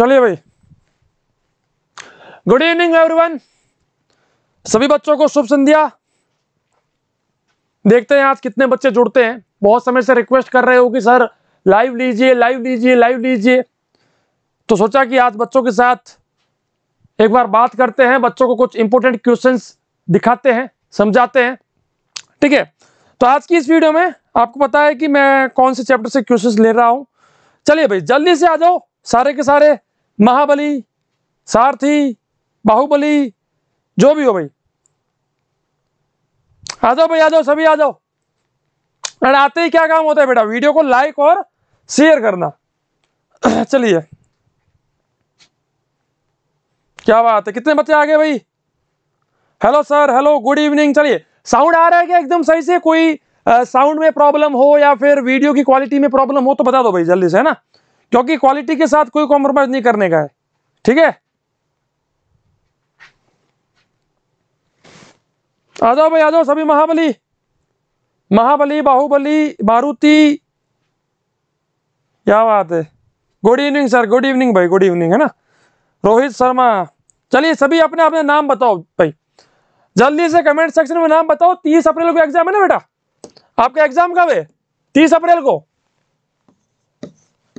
चलिए भाई good evening everyone सभी बच्चों को शुभ संध्या देखते हैं आज कितने बच्चे जुड़ते हैं बहुत समय से रिक्वेस्ट कर रहे हो कि सर लाइव लीजिए लाइव लीजिए लाइव लीजिए तो सोचा कि आज बच्चों के साथ एक बार बात करते हैं बच्चों को कुछ इंपोर्टेंट क्वेश्चंस दिखाते हैं समझाते हैं ठीक है तो आज की इस वीडियो में आपको पता है कि मैं कौन से चैप्टर से क्वेश्चन ले रहा हूं चलिए भाई जल्दी से आ जाओ सारे के सारे महाबली सारथी बाहुबली जो भी हो भाई आ जाओ भाई आ जाओ सभी आ जाओ और आते ही क्या काम होता है बेटा वीडियो को लाइक और शेयर करना चलिए क्या बात है कितने बच्चे आ गए भाई hello sir hello good evening चलिए साउंड आ रहा है क्या एकदम सही से कोई साउंड में प्रॉब्लम हो या फिर वीडियो की क्वालिटी में प्रॉब्लम हो तो बता दो भाई जल्दी से है ना क्योंकि क्वालिटी के साथ कोई कॉम्प्रोमाइज नहीं करने का है ठीक है आ जाओ भाई आ जाओ सभी महाबली महाबली बाहुबली मारुति क्या बात है good evening sir good evening भाई गुड इवनिंग है ना रोहित शर्मा चलिए सभी अपने अपने नाम बताओ भाई जल्दी से कमेंट सेक्शन में नाम बताओ तीस अप्रैल को एग्जाम है ना बेटा आपका एग्जाम कब है तीस अप्रैल को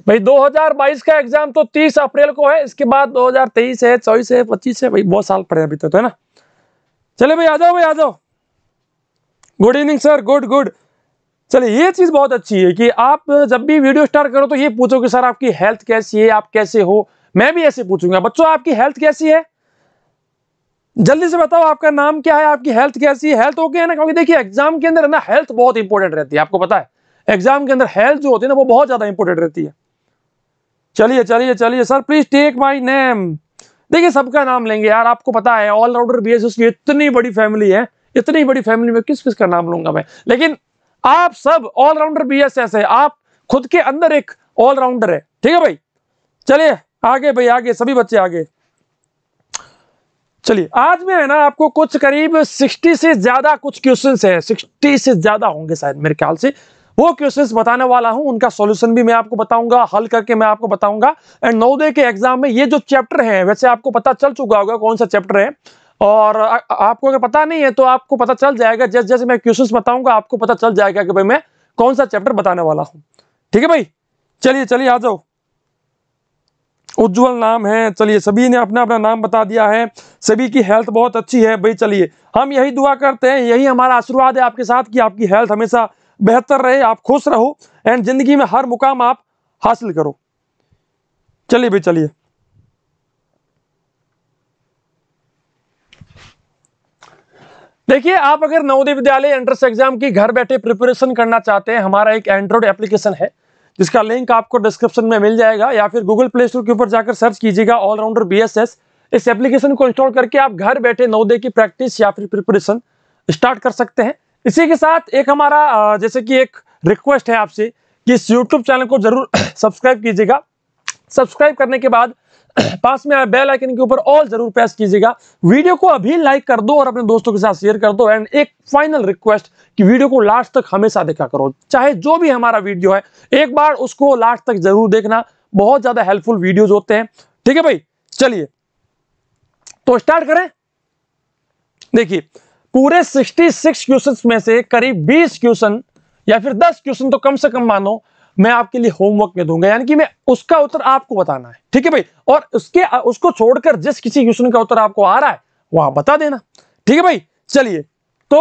भाई 2022 का एग्जाम तो 30 अप्रैल को है इसके बाद 2023 है चौबीस है पच्चीस है भाई बहुत साल पड़े अभी तक तो है ना चले भाई आ जाओ भाई आ जाओ good evening sir good good चलिए ये चीज बहुत अच्छी है कि आप जब भी वीडियो स्टार्ट करो तो ये पूछो कि सर आपकी हेल्थ कैसी है आप कैसे हो मैं भी ऐसे पूछूंगा बच्चों आपकी हेल्थ कैसी है जल्दी से बताओ आपका नाम क्या है आपकी हेल्थ कैसी है हेल्थ ओके है ना क्योंकि देखिए एग्जाम के अंदर ना हेल्थ बहुत इंपॉर्टेंट रहती है आपको पता है एग्जाम के अंदर हेल्थ जो होती है ना वो बहुत ज्यादा इंपॉर्टेंट रहती है चलिए चलिए चलिए sir please take my name देखिए सबका नाम लेंगे यार आपको पता है ऑलराउंडर बी एस की इतनी बड़ी फैमिली है इतनी बड़ी फैमिली में किस किस का नाम लूंगा मैं लेकिन आप सब ऑलराउंडर बी एस है आप खुद के अंदर एक ऑलराउंडर है ठीक है भाई चलिए आगे भाई आगे सभी बच्चे आगे चलिए आज मैं है ना आपको कुछ करीब 60 से ज्यादा कुछ क्वेश्चन है 60 से ज्यादा होंगे शायद मेरे ख्याल से वो क्वेश्चंस बताने वाला हूं उनका सॉल्यूशन भी मैं आपको बताऊंगा हल करके मैं आपको बताऊंगा एंड नवोदय के एग्जाम में ये जो चैप्टर है वैसे आपको पता चल चुका होगा कौन सा चैप्टर है और आपको अगर पता नहीं है तो आपको पता चल जाएगा जैसे जैसे मैं क्वेश्चन बताऊंगा आपको पता चल जाएगा कि भाई मैं कौन सा चैप्टर बताने वाला हूँ ठीक है भाई चलिए चलिए आ जाओ उज्जवल नाम है चलिए सभी ने अपना अपना नाम बता दिया है सभी की हेल्थ बहुत अच्छी है भाई चलिए हम यही दुआ करते हैं यही हमारा आशीर्वाद है आपके साथ कि आपकी हेल्थ हमेशा बेहतर रहे आप खुश रहो एंड जिंदगी में हर मुकाम आप हासिल करो चलिए भाई चलिए देखिए आप अगर नवोदय विद्यालय एंट्रेंस एग्जाम की घर बैठे प्रिपरेशन करना चाहते हैं हमारा एक एंड्रॉइड एप्लीकेशन है जिसका लिंक आपको डिस्क्रिप्शन में मिल जाएगा या फिर गूगल प्ले स्टोर के ऊपर जाकर सर्च कीजिएगा ऑलराउंडर बी इस एप्लीकेशन को इंस्टॉल करके आप घर बैठे नवोदय की प्रैक्टिस या फिर प्रिपरेशन स्टार्ट कर सकते हैं इसी के साथ एक हमारा जैसे कि एक रिक्वेस्ट है आपसे कि इस यूट्यूब चैनल को जरूर सब्सक्राइब कीजिएगा सब्सक्राइब करने के बाद पास में बेल आइकन के ऊपर ऑल जरूर प्रेस कीजिएगा वीडियो को अभी लाइक कर दो और अपने दोस्तों के साथ शेयर कर दो एंड एक फाइनल रिक्वेस्ट कि वीडियो को लास्ट तक हमेशा देखा करो चाहे जो भी हमारा वीडियो है एक बार उसको लास्ट तक जरूर देखना बहुत ज्यादा हेल्पफुल वीडियोज होते हैं ठीक है भाई चलिए तो स्टार्ट करें देखिए पूरे 66 क्वेश्चन में से करीब 20 क्वेश्चन या फिर 10 क्वेश्चन तो कम से कम मानो मैं आपके लिए होमवर्क में दूंगा यानी कि मैं उसका उत्तर आपको बताना है ठीक है भाई और उसके उसको छोड़कर जिस किसी क्वेश्चन का उत्तर आपको आ रहा है वहां बता देना ठीक है भाई चलिए तो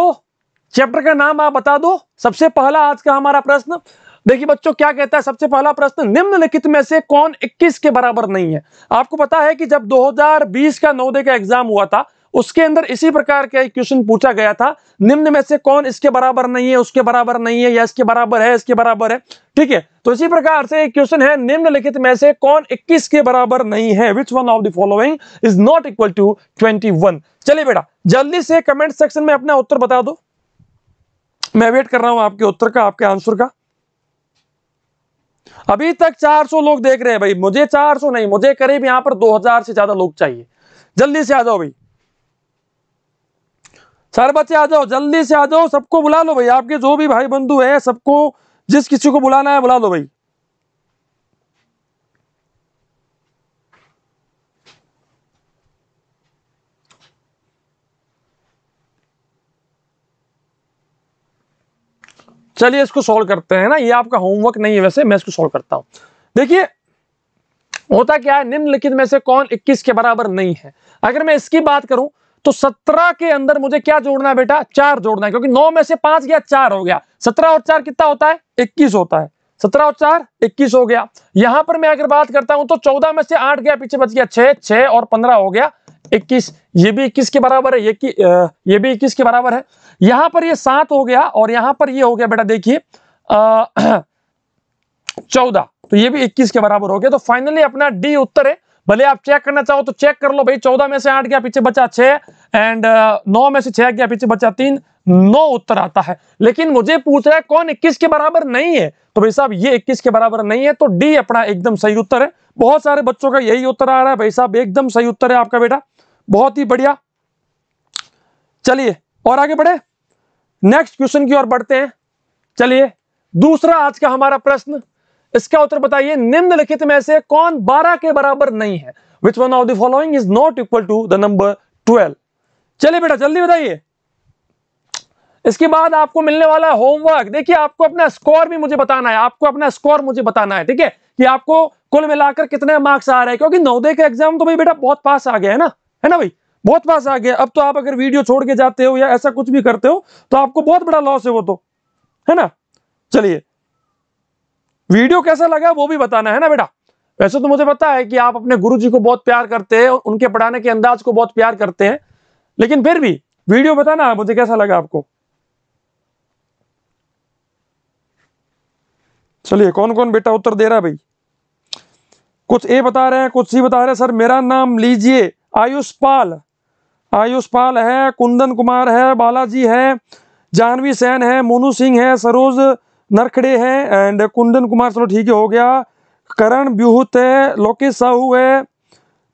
चैप्टर का नाम आप बता दो सबसे पहला आज का हमारा प्रश्न देखिए बच्चों क्या कहता है सबसे पहला प्रश्न निम्नलिखित में से कौन 21 के बराबर नहीं है आपको पता है कि जब 2020 का नवोदय का एग्जाम हुआ था उसके अंदर इसी प्रकार का एक क्वेश्चन पूछा गया था निम्न में से कौन इसके बराबर नहीं है उसके बराबर नहीं है या इसके बराबर है इसके बराबर है ठीक है तो इसी प्रकार से एक क्वेश्चन है निम्नलिखित में से कौन 21 के बराबर नहीं है which one of the following is not equal to 21 चलिए बेटा जल्दी से कमेंट सेक्शन में अपना उत्तर बता दो मैं वेट कर रहा हूं आपके उत्तर का आपके आंसर का अभी तक 400 लोग देख रहे हैं भाई मुझे 400 नहीं मुझे करीब यहां पर 2000 से ज्यादा लोग चाहिए जल्दी से आ जाओ भाई सारे बच्चे आ जाओ जल्दी से आ जाओ सबको बुला लो भाई आपके जो भी भाई बंधु है सबको जिस किसी को बुलाना है बुला लो भाई चलिए इसको सॉल्व करते हैं ना ये आपका होमवर्क नहीं है वैसे मैं इसको सॉल्व करता हूं देखिए होता क्या है निम्नलिखित में से कौन 21 के बराबर नहीं है अगर मैं इसकी बात करूं तो सत्रह के अंदर मुझे क्या जोड़ना है बेटा चार जोड़ना है क्योंकि नौ में से पांच गया चार हो गया सत्रह और चार कितना होता है इक्कीस होता है सत्रह और चार इक्कीस हो गया यहां पर मैं अगर बात करता हूं तो चौदह में से आठ गया पीछे बच गया छह छह और पंद्रह हो गया इक्कीस ये भी इक्कीस के बराबर है ये की ये भी इक्कीस के बराबर है यहां पर ये सात हो गया और यहां पर ये हो गया बेटा देखिए चौदह तो ये भी इक्कीस के बराबर हो गया तो फाइनली अपना डी उत्तर है भले आप चेक करना चाहो तो चेक कर लो भाई चौदह में से आठ गया पीछे बचा छह एंड uh, नौ में से छह गया पीछे बचा तीन नौ उत्तर आता है लेकिन मुझे पूछ रहा है कौन इक्कीस के बराबर नहीं है तो भाई साहब ये इक्कीस के बराबर नहीं है तो डी अपना एकदम सही उत्तर है बहुत सारे बच्चों का यही उत्तर आ रहा है भाई साहब एकदम सही उत्तर है आपका बेटा बहुत ही बढ़िया चलिए और आगे बढ़े नेक्स्ट क्वेश्चन की ओर बढ़ते हैं चलिए दूसरा आज का हमारा प्रश्न इसका उत्तर बताइए निम्नलिखित में से कौन 12 के बराबर नहीं है which one of the following is not equal to the number 12 चलिए बेटा जल्दी बताइए इसके बाद आपको मिलने वाला होमवर्क देखिए आपको अपना स्कोर भी मुझे बताना है आपको अपना स्कोर मुझे बताना है ठीक है कि आपको कुल मिलाकर कितने मार्क्स आ रहे हैं क्योंकि नवोदय का एग्जाम तो भाई बेटा बहुत पास आ गया है ना है ना भाई बहुत पास आ गया अब तो आप अगर वीडियो छोड़ के जाते हो या ऐसा कुछ भी करते हो तो आपको बहुत बड़ा लॉस है वो तो है ना चलिए वीडियो कैसा लगा वो भी बताना है ना बेटा वैसे तो मुझे पता है कि आप अपने गुरु जी को बहुत प्यार करते हैं उनके पढ़ाने के अंदाज को बहुत प्यार करते हैं लेकिन फिर भी वीडियो बताना मुझे कैसा लगा आपको चलिए कौन कौन बेटा उत्तर दे रहा है भाई कुछ ए बता रहे हैं कुछ सी बता रहे हैं सर मेरा नाम लीजिए आयुष पाल आयुष पाल है कुंदन कुमार है बालाजी है जानवी सैन है मोनू सिंह है सरोज नरखड़े हैं एंड कुंदन कुमार चलो ठीक है हो गया करण ब्यूहत है लोकेश साहू है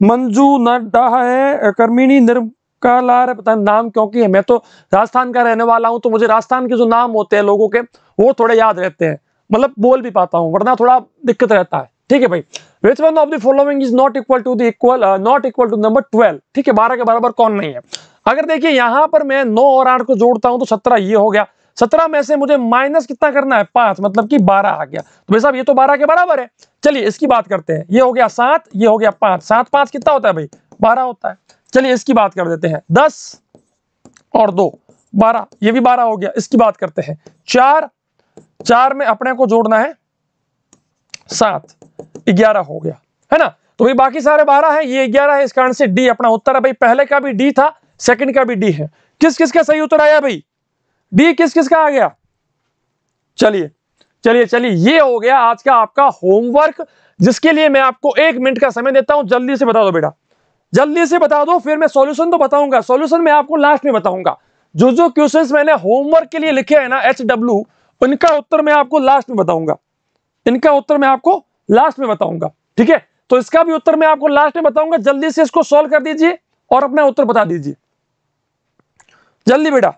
मंजू नड्डा है कर्मिणी निर्मकालार है पता नाम क्योंकि है मैं तो राजस्थान का रहने वाला हूँ तो मुझे राजस्थान के जो नाम होते हैं लोगों के वो थोड़े याद रहते हैं मतलब बोल भी पाता हूँ वरना थोड़ा दिक्कत रहता है ठीक है भाई which one of the following is not equal to the equal not equal to number twelve ठीक है बारह के बराबर कौन नहीं है अगर देखिए यहां पर मैं नौ और आठ को जोड़ता हूं तो सत्रह ये हो गया सत्रह में से मुझे माइनस कितना करना है पांच मतलब कि बारह आ गया तो भाई साहब ये तो बारह के बराबर है चलिए इसकी बात करते हैं ये हो गया सात ये हो गया पांच सात पांच कितना होता है भाई बारह होता है चलिए इसकी बात कर देते हैं दस और दो बारह ये भी बारह हो गया इसकी बात करते हैं चार चार में अपने को जोड़ना है सात ग्यारह हो गया है ना तो भाई बाकी सारे बारह है ये ग्यारह है इस कारण से डी अपना उत्तर है भाई पहले का भी डी था सेकंड का भी डी है किस किस का सही उत्तर आया भाई डी किस किस का आ गया चलिए चलिए चलिए ये हो गया आज का आपका होमवर्क जिसके लिए मैं आपको एक मिनट का समय देता हूं जल्दी से बता दो बेटा जल्दी से बता दो फिर मैं सॉल्यूशन तो बताऊंगा सॉल्यूशन मैं आपको लास्ट में बताऊंगा जो जो क्वेश्चन मैंने होमवर्क के लिए लिखे हैं ना एच डब्ल्यू उनका उत्तर मैं आपको लास्ट में बताऊंगा इनका उत्तर मैं आपको लास्ट में बताऊंगा ठीक है तो इसका भी उत्तर मैं आपको लास्ट में बताऊंगा जल्दी से इसको सॉल्व कर दीजिए और अपना उत्तर बता दीजिए जल्दी बेटा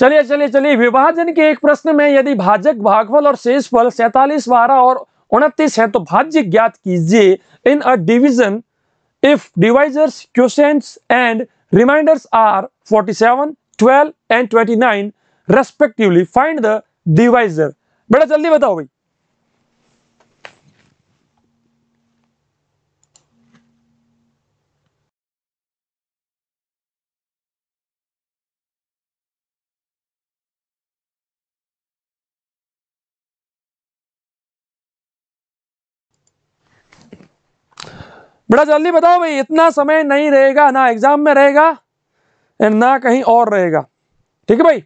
चलिए चलिए चलिए विभाजन के एक प्रश्न में यदि भाजक भागफल और शेषफल सैतालीस बारह और उनतीस है तो भाज्य ज्ञात कीजिए in a division if divisors quotient and remainders are 47, 12 and 29 respectively find the divisor बड़ा जल्दी बताओ भाई बड़ा जल्दी बताओ भाई इतना समय नहीं रहेगा ना एग्जाम में रहेगा एंड ना कहीं और रहेगा ठीक है भाई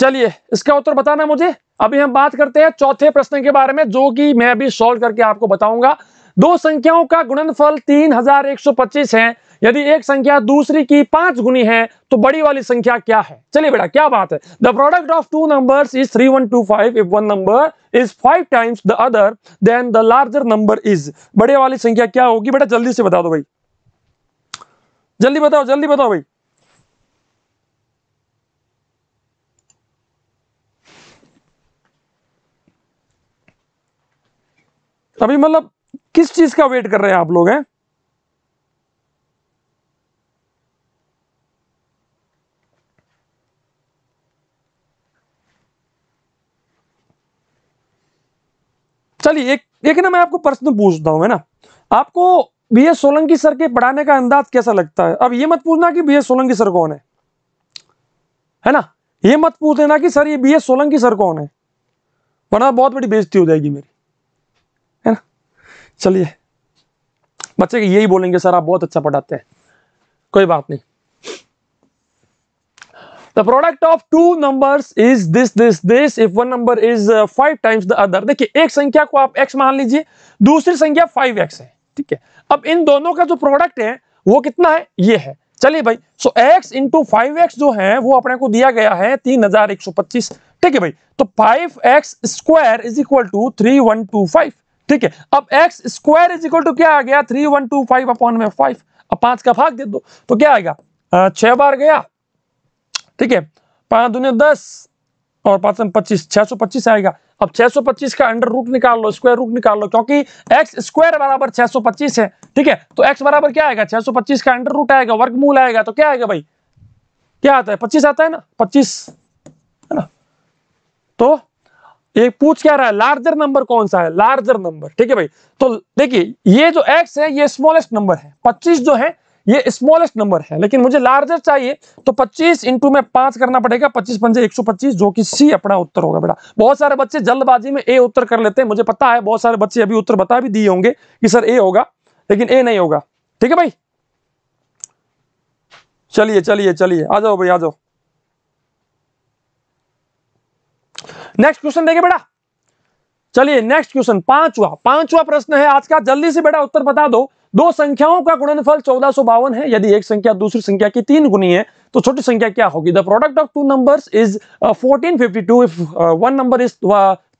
चलिए इसका उत्तर बताना मुझे अभी हम बात करते हैं चौथे प्रश्न के बारे में जो कि मैं अभी सॉल्व करके आपको बताऊंगा दो संख्याओं का गुणनफल 3125 है यदि एक संख्या दूसरी की पांच गुनी है तो बड़ी वाली संख्या क्या है चलिए बेटा क्या बात है the product of two number is five if one number is five times the other then the larger number is बड़े वाली संख्या क्या होगी बेटा जल्दी से बता दो भाई जल्दी बताओ जल्दी बताओ भाई अभी मतलब किस चीज का वेट कर रहे हैं आप लोग हैं चलिए एक एक ना मैं आपको प्रश्न पूछता हूं है ना आपको बी एस सोलंकी सर के पढ़ाने का अंदाज कैसा लगता है अब ये मत पूछना कि बी एस सोलंकी सर कौन है है ना ये मत पूछ देना कि सर ये बी एस सोलंकी सर कौन है वरना बहुत बड़ी बेइज्जती हो जाएगी मेरी चलिए बच्चे यही बोलेंगे सर आप बहुत अच्छा पढ़ाते हैं कोई बात नहीं the product of two number is this this this if one number is five times the other देखिए एक संख्या को आप x मान लीजिए दूसरी संख्या फाइव एक्स है ठीक है अब इन दोनों का जो प्रोडक्ट है वो कितना है ये है चलिए भाई so x into five X जो है वो अपने को दिया गया है तीन हजार एक सौ पच्चीस ठीक है भाई तो five x square is equal to three one two five ठीक है अब x square is equal to क्या आ गया three one two five upon में फाइव अब पांच का भाग दे दो तो क्या आएगा छह बार गया ठीक है पांच दुनिया दस और पांच पच्चीस छह सौ पच्चीस आएगा अब 625 का अंडर रूट निकाल लो स्क्वायर रूट निकाल लो क्योंकि एक्स स्क्वायर बराबर 625 है ठीक है तो एक्स बराबर क्या आएगा 625 का अंडर रूट आएगा वर्गमूल आएगा तो क्या आएगा भाई क्या आता है 25 आता है ना 25 है ना तो ये पूछ क्या रहा है लार्जर नंबर कौन सा है लार्जर नंबर ठीक है भाई तो देखिए ये जो एक्स है ये स्मॉलेस्ट नंबर है पच्चीस जो है ये स्मॉलेस्ट नंबर है लेकिन मुझे लार्जर चाहिए तो 25 इंटू में पांच करना पड़ेगा 25 पंजे 125 जो कि सी अपना उत्तर होगा बेटा बहुत सारे बच्चे जल्दबाजी में ए उत्तर कर लेते हैं मुझे पता है बहुत सारे बच्चे अभी उत्तर बता भी दिए होंगे कि सर ए होगा लेकिन ए नहीं होगा ठीक है भाई चलिए चलिए चलिए आ जाओ भाई आ जाओ नेक्स्ट क्वेश्चन देखे बेटा चलिए नेक्स्ट क्वेश्चन पांचवा पांचवा प्रश्न है आज का जल्दी से बेटा उत्तर बता दो दो संख्याओं का गुणनफल चौदह बावन है यदि एक संख्या दूसरी संख्या की तीन गुनी है तो छोटी संख्या क्या होगी the product of two number is fourteen fifty two if one number is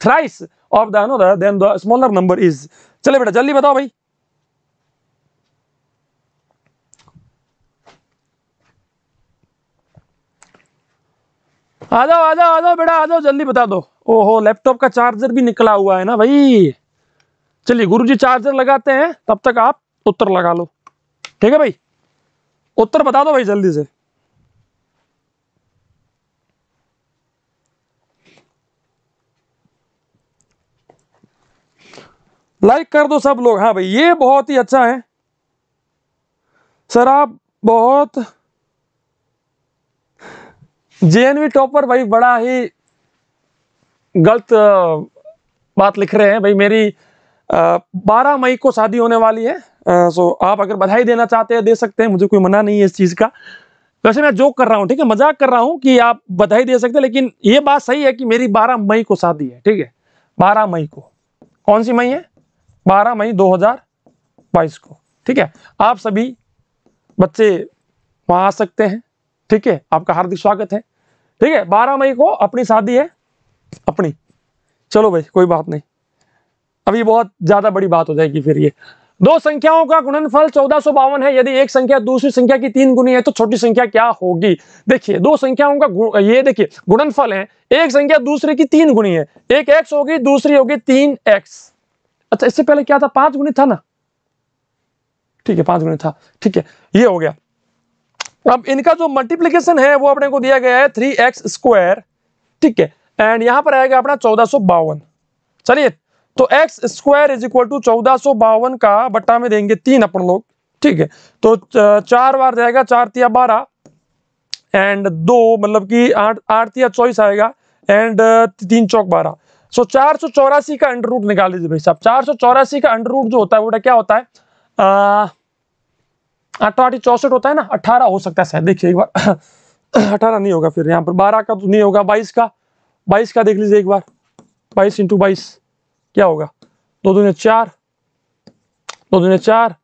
thrice of the smaller number is चले बेटा जल्दी बताओ भाई आ जाओ आ जाओ आ जाओ बेटा आ जाओ जल्दी बता दो ओहो लैपटॉप का चार्जर भी निकला हुआ है ना भाई चलिए गुरुजी चार्जर लगाते हैं तब तक आप उत्तर लगा लो ठीक है भाई उत्तर बता दो भाई जल्दी से लाइक कर दो सब लोग हाँ भाई ये बहुत ही अच्छा है सर आप बहुत जेएनवी टॉपर भाई बड़ा ही गलत बात लिख रहे हैं भाई मेरी बारह मई को शादी होने वाली है सो आप अगर बधाई देना चाहते हैं दे सकते हैं मुझे कोई मना नहीं है इस चीज़ का वैसे मैं जोक कर रहा हूँ ठीक है मजाक कर रहा हूँ कि आप बधाई दे सकते हैं लेकिन ये बात सही है कि मेरी बारह मई को शादी है ठीक है बारह मई को कौन सी मई है बारह मई दो हजार बाईस को ठीक है आप सभी बच्चे वहाँ आ सकते हैं ठीक है आपका हार्दिक स्वागत है ठीक है बारह मई को अपनी शादी है अपनी चलो भाई कोई बात नहीं अभी बहुत ज्यादा बड़ी बात हो जाएगी फिर ये दो संख्याओं का गुणनफल चौदह सौ बावन है यदि एक संख्या दूसरी संख्या की तीन गुनी है तो छोटी संख्या क्या होगी देखिए दो संख्याओं का ये देखिए गुणनफल है एक संख्या दूसरे की तीन गुनी है एक एक्स होगी दूसरी होगी तीन एक्स अच्छा इससे पहले क्या था पांच गुणी था ना ठीक है पांच गुणित था ठीक है ये हो गया अब इनका जो मल्टीप्लीकेशन है वो अपने को दिया गया है थ्री एक्स स्क्वायर ठीक है एंड यहां पर आएगा अपना चौदह चलिए तो x square is equal to चौदह का बट्टा में देंगे तीन अपन लोग ठीक है तो चार बार जाएगा चार तिया बारह एंड दो मतलब कि आठ आठ तिया चौबीस आएगा एंड तीन चौक बारह सो चार सौ चौरासी का अंडर रूट निकाल लीजिए भाई साहब चार सौ चौरासी का अंडर रूट जो होता है वो क्या होता है अठारह चौसठ होता है ना अठारह हो सकता है शायद देखिए एक बार अठारह नहीं होगा फिर यहाँ पर बारह का तो नहीं होगा बाईस का बाईस का देख लीजिए एक बार बाईस इंटू बाईस क्या होगा दो दुनिया चार दो दुनिया चार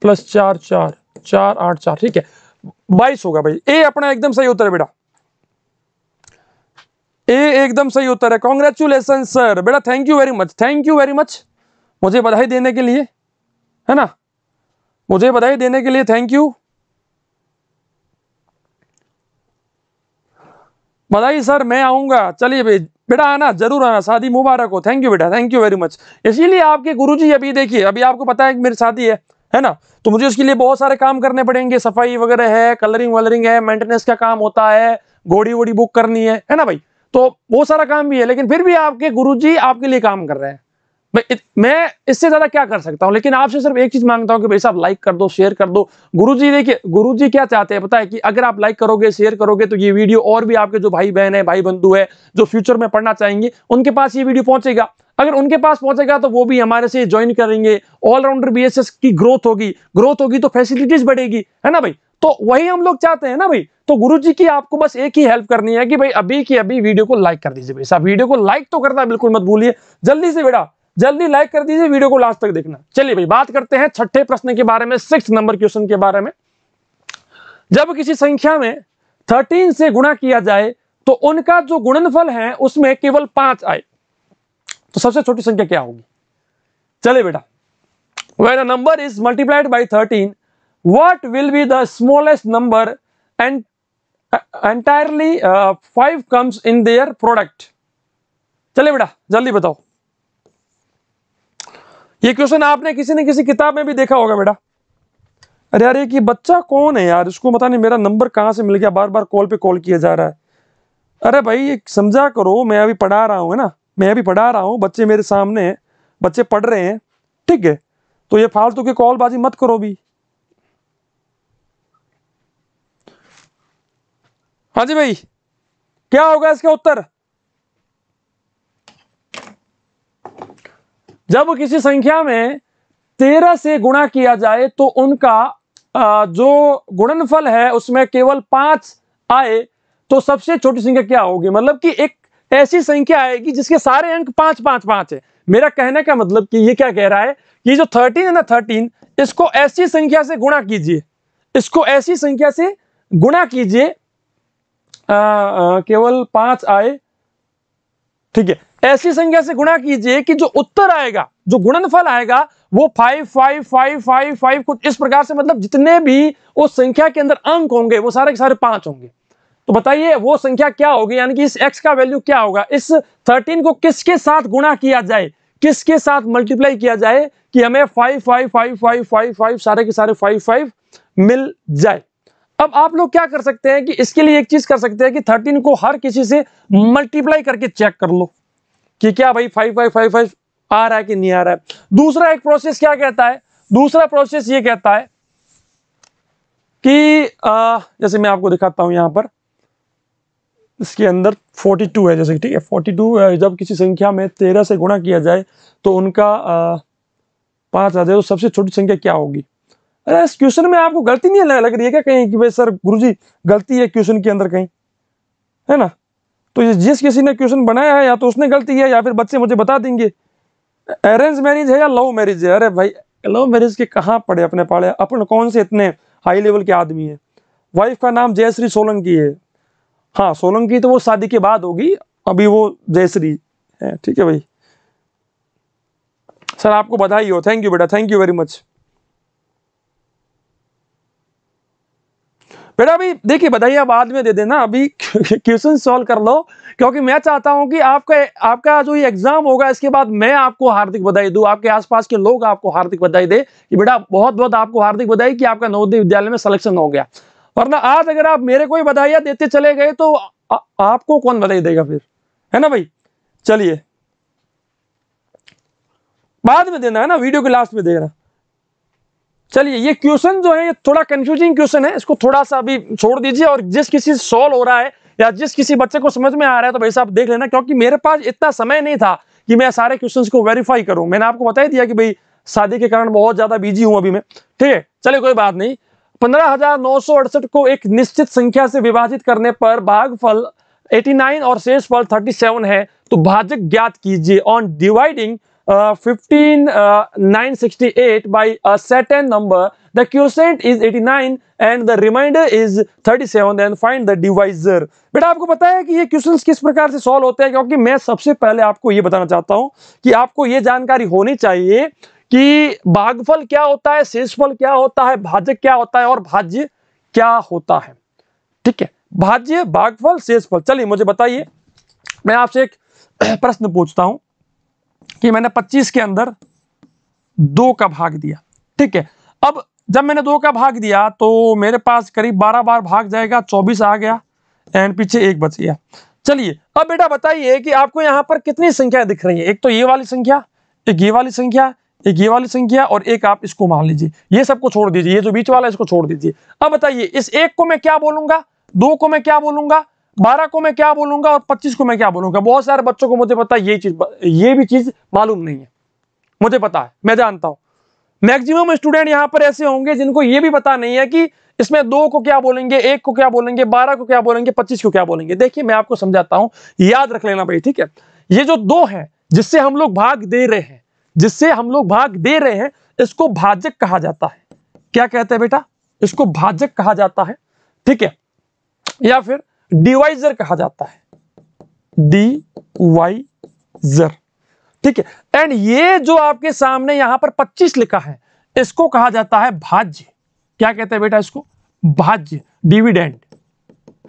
प्लस चार चार चार आठ चार ठीक है बाईस होगा भाई ए अपना एकदम सही उत्तर है बेटा ए एकदम सही उत्तर है कॉन्ग्रेचुलेसन सर बेटा thank you very much thank you very much मुझे बधाई देने के लिए है ना मुझे बधाई देने के लिए थैंक यू बधाई सर मैं आऊंगा चलिए भाई बेटा आना जरूर आना शादी मुबारक हो थैंक यू बेटा थैंक यू वेरी मच इसीलिए आपके गुरुजी अभी देखिए अभी आपको पता है कि मेरी शादी है है ना तो मुझे उसके लिए बहुत सारे काम करने पड़ेंगे सफाई वगैरह है कलरिंग वलरिंग है मेंटेनेंस का काम होता है घोड़ी वोड़ी बुक करनी है है ना भाई तो बहुत सारा काम भी है लेकिन फिर भी आपके गुरुजी आपके लिए काम कर रहे हैं मैं इत, मैं इससे ज़्यादा क्या कर सकता हूँ लेकिन आपसे सिर्फ एक चीज़ मांगता हूँ कि भाई साहब लाइक कर दो शेयर कर दो गुरु जी देखिए गुरु जी क्या चाहते हैं पता है कि अगर आप लाइक करोगे शेयर करोगे तो ये वीडियो और भी आपके जो भाई बहन है भाई बंधु है जो फ्यूचर में पढ़ना चाहेंगे उनके पास ये वीडियो पहुंचेगा अगर उनके पास पहुंचेगा तो वो भी हमारे से ज्वाइन करेंगे ऑलराउंडर बी की ग्रोथ होगी ग्रोथ होगी तो फैसिलिटीज बढ़ेगी है ना भाई तो वही हम लोग चाहते हैं ना भाई तो गुरु जी की आपको बस एक ही हेल्प करनी है कि भाई अभी की अभी वीडियो को लाइक कर दीजिए भाई साहब वीडियो को लाइक तो करना बिल्कुल मत भूलिए जल्दी से बेटा जल्दी लाइक कर दीजिए वीडियो को लास्ट तक देखना चलिए भाई बात करते हैं छठे प्रश्न के बारे में सिक्स नंबर क्वेश्चन के बारे में जब किसी संख्या में थर्टीन से गुणा किया जाए तो उनका जो गुणनफल है उसमें केवल पांच आए तो सबसे छोटी संख्या क्या होगी चलिए बेटा when a number is multiplied by thirteen what will be the smallest number and entirely five comes in their product चलिए बेटा जल्दी बताओ ये क्वेश्चन आपने किसी न किसी किताब में भी देखा होगा बेटा अरे यार ये बच्चा कौन है यार इसको पता नहीं मेरा नंबर कहाँ से मिल गया बार बार कॉल पे कॉल किया जा रहा है अरे भाई ये समझा करो मैं अभी पढ़ा रहा हूँ है ना मैं अभी पढ़ा रहा हूँ बच्चे मेरे सामने हैं बच्चे पढ़ रहे हैं ठीक है तो ये फालतू की कॉलबाजी मत करो भी हाँ जी भाई क्या होगा इसका उत्तर जब किसी संख्या में तेरह से गुणा किया जाए तो उनका जो गुणनफल है उसमें केवल पांच आए तो सबसे छोटी संख्या क्या होगी मतलब कि एक ऐसी संख्या आएगी जिसके सारे अंक पांच पांच पांच है मेरा कहने का मतलब कि ये क्या कह रहा है कि जो थर्टीन है ना थर्टीन इसको ऐसी संख्या से गुणा कीजिए इसको ऐसी संख्या से गुणा कीजिए केवल पांच आए ठीक है ऐसी संख्या से गुणा कीजिए कि जो उत्तर आएगा जो गुणनफल आएगा वो five five five five five कुछ इस प्रकार से मतलब जितने भी उस संख्या के अंदर अंक होंगे वो सारे के सारे पांच होंगे तो बताइए वो संख्या क्या होगी यानी कि इस x का वैल्यू क्या होगा इस 13 को किसके साथ गुणा किया जाए किसके साथ मल्टीप्लाई किया जाए कि हमें five five five five five five सारे के सारे फाइव फाइव मिल जाए अब आप लोग क्या कर सकते हैं कि इसके लिए एक चीज कर सकते हैं कि थर्टीन को हर किसी से मल्टीप्लाई करके चेक कर लो कि क्या भाई फाइव फाइव फाइव फाइव आ रहा है कि नहीं आ रहा है दूसरा एक प्रोसेस क्या कहता है दूसरा प्रोसेस ये कहता है कि आ, जैसे मैं आपको दिखाता हूं यहां पर इसके अंदर 42 है जैसे ठीक है 42 जब किसी संख्या में 13 से गुणा किया जाए तो उनका पांच आ जाए तो सबसे छोटी संख्या क्या होगी अरे इस क्वेश्चन में आपको गलती नहीं लग, रही है क्या कहीं कि भाई सर गुरुजी गलती है क्वेश्चन के अंदर कहीं है ना तो जिस किसी ने क्वेश्चन बनाया है या तो उसने गलती है या फिर बच्चे मुझे बता देंगे अरेंज मैरिज है या लव मैरिज है अरे भाई लव मैरिज के कहाँ पड़े अपने पाड़े अपन कौन से इतने हाई लेवल के आदमी हैं वाइफ का नाम जयश्री सोलंकी है हाँ सोलंकी तो वो शादी के बाद होगी अभी वो जयश्री है ठीक है भाई सर आपको बधाई हो थैंक यू बेटा थैंक यू वेरी मच बेटा अभी देखिए बताइए बाद में दे देना अभी क्वेश्चन सॉल्व कर लो क्योंकि मैं चाहता हूं कि आपका आपका जो ये एग्जाम होगा इसके बाद मैं आपको हार्दिक बधाई दूं आपके आसपास के लोग आपको हार्दिक बधाई दे कि बेटा बहुत बहुत आपको हार्दिक बधाई कि आपका नवोदय विद्यालय में सिलेक्शन हो गया वरना आज अगर आप मेरे को ही बधाइया देते चले गए तो आ, आपको कौन बधाई देगा फिर है ना भाई चलिए बाद में देना है ना वीडियो के लास्ट में देना चलिए ये क्वेश्चन जो है ये थोड़ा कंफ्यूजिंग क्वेश्चन है इसको थोड़ा सा अभी छोड़ दीजिए और जिस किसी सॉल्व हो रहा है या जिस किसी बच्चे को समझ में आ रहा है तो भाई साहब देख लेना क्योंकि मेरे पास इतना समय नहीं था कि मैं सारे क्वेश्चंस को वेरीफाई करूं मैंने आपको बता ही दिया कि भाई शादी के कारण बहुत ज्यादा बिजी हूं अभी मैं ठीक है चलिए कोई बात नहीं पंद्रह को एक निश्चित संख्या से विभाजित करने पर भाग फल और शेष फल है तो भाजक ज्ञात कीजिए on dividing uh, 15968 uh, by a certain number the quotient is 89 and the remainder is 37 and find the divisor बेटा आपको पता है कि ये क्वेश्चंस किस प्रकार से सॉल्व होते हैं क्योंकि मैं सबसे पहले आपको ये बताना चाहता हूं कि आपको ये जानकारी होनी चाहिए कि भागफल क्या होता है शेषफल क्या होता है भाज्य क्या होता है और भाज्य क्या होता है ठीक है भाज्य भागफल शेषफल चलिए मुझे बताइए मैं आपसे एक प्रश्न पूछता हूं कि मैंने 25 के अंदर दो का भाग दिया ठीक है अब जब मैंने दो का भाग दिया तो मेरे पास करीब 12 बार भाग जाएगा 24 आ गया एंड पीछे एक बच गया चलिए अब बेटा बताइए कि आपको यहाँ पर कितनी संख्या दिख रही है एक तो ये वाली संख्या एक ये वाली संख्या एक ये वाली संख्या और एक आप इसको मान लीजिए ये सबको छोड़ दीजिए ये जो बीच वाला है इसको छोड़ दीजिए अब बताइए इस एक को मैं क्या बोलूंगा दो को मैं क्या बोलूंगा बारह को मैं क्या बोलूंगा और पच्चीस को मैं क्या बोलूंगा बहुत सारे बच्चों को मुझे पता है ये चीज ये भी चीज मालूम नहीं है मुझे पता है मैं जानता हूं मैक्सिमम स्टूडेंट यहां पर ऐसे होंगे जिनको ये भी पता नहीं है कि इसमें दो को क्या बोलेंगे एक को क्या बोलेंगे बारह को क्या बोलेंगे पच्चीस को क्या बोलेंगे देखिए मैं आपको समझाता हूँ याद रख लेना भाई ठीक है ये जो दो है जिससे हम लोग भाग दे रहे हैं जिससे हम लोग भाग दे रहे हैं इसको भाजक कहा जाता है क्या कहते हैं बेटा इसको भाजक कहा जाता है ठीक है या फिर डिवाइजर कहा जाता है डी जर ठीक है एंड ये जो आपके सामने यहां पर 25 लिखा है इसको कहा जाता है भाज्य क्या कहते हैं बेटा इसको भाज्य डिविडेंड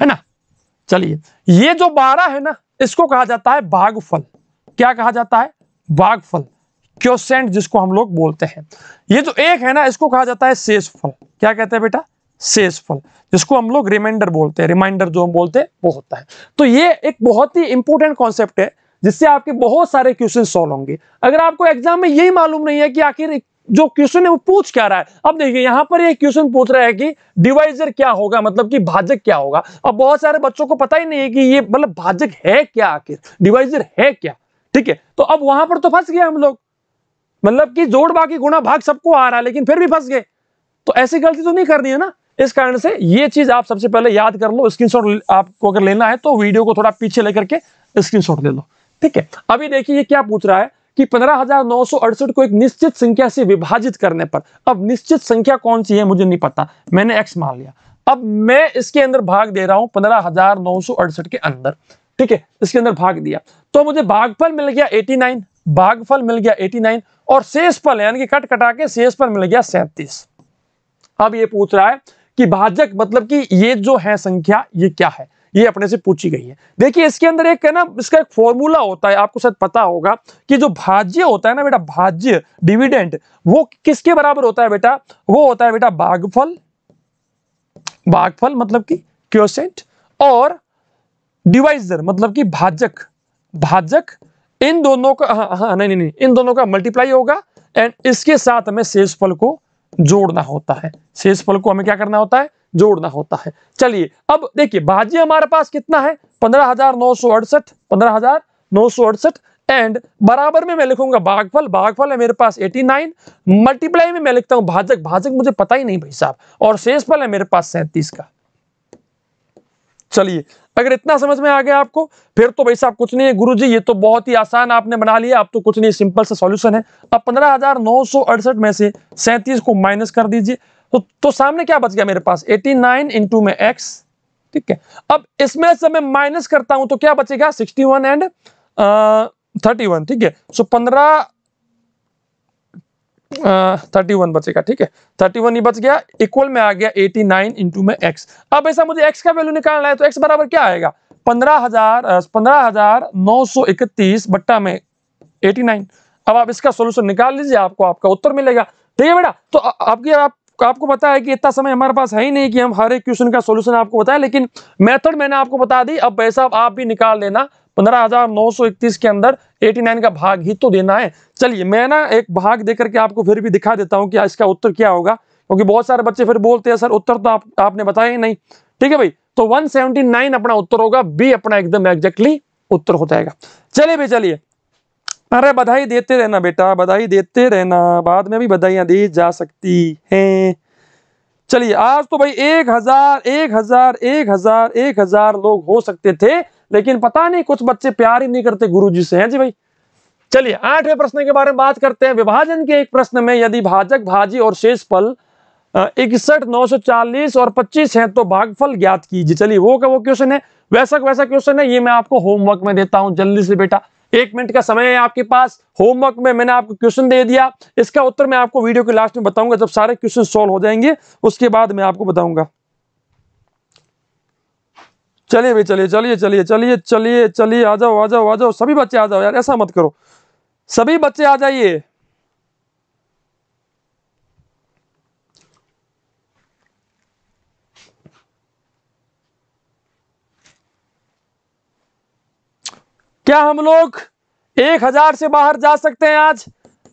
है ना चलिए ये जो बारह है ना इसको कहा जाता है भागफल क्या कहा जाता है भागफल क्योसेंट जिसको हम लोग बोलते हैं ये जो एक है ना इसको कहा जाता है शेष क्या कहते हैं बेटा सेसफुल जिसको हम लोग रिमाइंडर बोलते हैं रिमाइंडर जो हम बोलते हैं वो होता है तो ये एक बहुत ही इंपॉर्टेंट कॉन्सेप्ट है जिससे आपके बहुत सारे क्वेश्चन सॉल्व होंगे अगर आपको एग्जाम में यही मालूम नहीं है कि आखिर जो क्वेश्चन है वो पूछ क्या रहा है अब देखिए यहाँ पर ये क्वेश्चन पूछ रहा है कि डिवाइजर क्या होगा मतलब कि भाजक क्या होगा अब बहुत सारे बच्चों को पता ही नहीं है कि ये मतलब भाजक है क्या आखिर डिवाइजर है क्या ठीक है तो अब वहां पर तो फंस गए हम लोग मतलब कि जोड़ बाकी गुणा भाग सबको आ रहा है लेकिन फिर भी फंस गए तो ऐसी गलती तो नहीं करनी है ना इस कारण से ये चीज आप सबसे पहले याद कर लो स्क्रीनशॉट आपको अगर लेना है तो वीडियो को थोड़ा पीछे लेकर के स्क्रीनशॉट ले लो ठीक है अभी देखिए ये क्या पूछ रहा है कि पंद्रह को एक निश्चित संख्या से विभाजित करने पर अब निश्चित संख्या कौन सी है मुझे नहीं पता मैंने एक्स मान लिया अब मैं इसके अंदर भाग दे रहा हूं पंद्रह के अंदर ठीक है इसके अंदर भाग दिया तो मुझे भागफल मिल गया 89 भागफल मिल गया 89 और शेष फल यानी कि कट कटा के शेष फल मिल गया सैंतीस अब ये पूछ रहा है कि भाजक मतलब कि ये जो है संख्या ये क्या है ये अपने से पूछी गई है देखिए इसके अंदर एक है ना इसका एक फॉर्मूला होता है आपको शायद पता होगा कि जो भाज्य होता है ना बेटा भाज्य डिविडेंट वो किसके बराबर होता है बेटा वो होता है बेटा बागफल बागफल मतलब कि क्योसेंट और डिवाइजर मतलब कि भाजक भाजक इन दोनों का हाँ हाँ नहीं नहीं इन दोनों का मल्टीप्लाई होगा एंड इसके साथ हमें शेषफल को जोड़ना होता है शेष फल को हमें क्या करना होता है जोड़ना होता है चलिए अब देखिए भाज्य हमारे पास कितना है पंद्रह हजार नौ सौ अड़सठ पंद्रह हजार नौ सौ अड़सठ एंड बराबर में मैं लिखूंगा भागफल भागफल है मेरे पास 89 मल्टीप्लाई में मैं लिखता हूं भाजक भाजक मुझे पता ही नहीं भाई साहब और शेषफल है मेरे पास सैंतीस का चलिए अगर इतना समझ में आ गया आपको फिर तो भाई साहब कुछ नहीं है गुरुजी ये तो बहुत ही आसान आपने बना लिया अब तो कुछ नहीं सिंपल सा सॉल्यूशन है अब पंद्रह में से सैंतीस को माइनस कर दीजिए तो, तो सामने क्या बच गया मेरे पास एटी नाइन इंटू में एक्स ठीक है अब इसमें से मैं माइनस करता हूं तो क्या बचेगा सिक्सटी एंड थर्टी ठीक है सो पंद्रह थर्टी वन बचेगा ठीक है थर्टी वन ही बच गया इक्वल में आ गया एटी नाइन इंटू में एक्स अब ऐसा मुझे एक्स का वैल्यू निकालना है तो एक्स बराबर क्या आएगा पंद्रह हजार पंद्रह हजार नौ सौ इकतीस बट्टा में एटी नाइन अब आप इसका सोल्यूशन निकाल लीजिए आपको आपका उत्तर मिलेगा ठीक है बेटा तो आपकी आप आपको पता है कि इतना समय हमारे पास है ही नहीं कि हम हर एक क्वेश्चन का सोल्यूशन आपको बताएं लेकिन मेथड मैंने आपको बता दी अब वैसा आप भी निकाल लेना 15,931 के अंदर 89 का भाग ही तो देना है चलिए मैं ना एक भाग देकर के आपको फिर भी दिखा देता हूँ कि इसका उत्तर क्या होगा क्योंकि बहुत सारे बच्चे फिर बोलते हैं सर उत्तर तो आप, आपने बताया ही नहीं ठीक है भाई तो 179 अपना उत्तर होगा बी अपना एकदम एग्जैक्टली उत्तर हो जाएगा चलिए भाई चलिए अरे बधाई देते रहना बेटा बधाई देते रहना बाद में भी बधाइयां दी जा सकती हैं चलिए आज तो भाई एक हजार एक हजार एक हजार एक हजार लोग हो सकते थे लेकिन पता नहीं कुछ बच्चे प्यार ही नहीं करते गुरु जी से हैं जी भाई चलिए आठवें प्रश्न के बारे में बात करते हैं विभाजन के एक प्रश्न में यदि भाजक भाजी और शेष फल इकसठ नौ सौ चालीस और पच्चीस है तो भागफल ज्ञात कीजिए चलिए वो का वो क्वेश्चन है वैसा वैसा क्वेश्चन है ये मैं आपको होमवर्क में देता हूं जल्दी से बेटा एक मिनट का समय है आपके पास होमवर्क में मैंने आपको क्वेश्चन दे दिया इसका उत्तर मैं आपको वीडियो के लास्ट में बताऊंगा जब सारे क्वेश्चन सोल्व हो जाएंगे उसके बाद मैं आपको बताऊंगा चलिए भाई चलिए चलिए चलिए चलिए चलिए चलिए आ जाओ आ जाओ आ जाओ सभी बच्चे आ जाओ यार ऐसा मत करो सभी बच्चे आ जाइए क्या हम लोग एक हजार से बाहर जा सकते हैं आज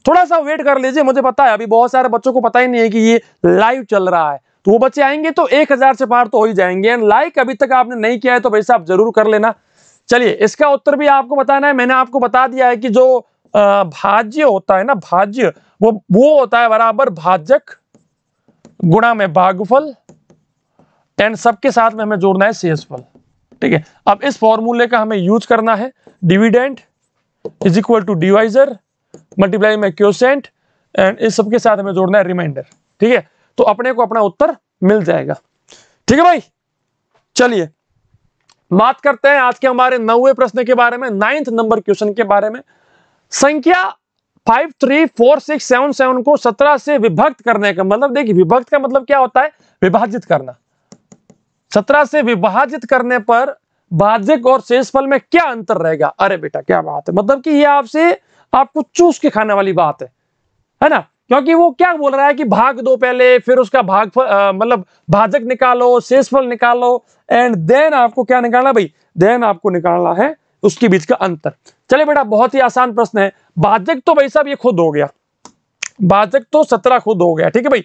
थोड़ा सा वेट कर लीजिए मुझे पता है अभी बहुत सारे बच्चों को पता ही नहीं है कि ये लाइव चल रहा है तो वो बच्चे आएंगे तो एक हजार से पार तो हो ही जाएंगे एंड लाइक अभी तक आपने नहीं किया है तो भाई साहब जरूर कर लेना चलिए इसका उत्तर भी आपको बताना है मैंने आपको बता दिया है कि जो भाज्य होता है ना भाज्य वो वो होता है बराबर भाजक गुणा में भागफल एंड सबके साथ में हमें जोड़ना है सेसफल ठीक है अब इस फॉर्मूले का हमें यूज करना है dividend is equal to divisor multiply में क्योसेंट एंड इस सबके साथ हमें जोड़ना है रिमाइंडर ठीक है तो अपने को अपना उत्तर मिल जाएगा ठीक है भाई चलिए बात करते हैं आज के हमारे नौवे प्रश्न के बारे में नाइन्थ नंबर क्वेश्चन के बारे में संख्या five three four six seven seven को सत्रह से विभक्त करने का मतलब देखिए विभक्त का मतलब क्या होता है विभाजित करना सत्रह से विभाजित करने पर भाजक और शेषफल में क्या अंतर रहेगा अरे बेटा क्या बात है मतलब कि ये आपसे आपको चूस के खाने वाली बात है है ना क्योंकि वो क्या बोल रहा है कि भाग दो पहले फिर उसका भाग मतलब भाजक निकालो शेषफल निकालो एंड देन आपको क्या निकालना भाई देन आपको निकालना है उसके बीच का अंतर चले बेटा बहुत ही आसान प्रश्न है भाजक तो भाई साहब ये खुद हो गया भाजक तो सत्रह खुद हो गया ठीक है भाई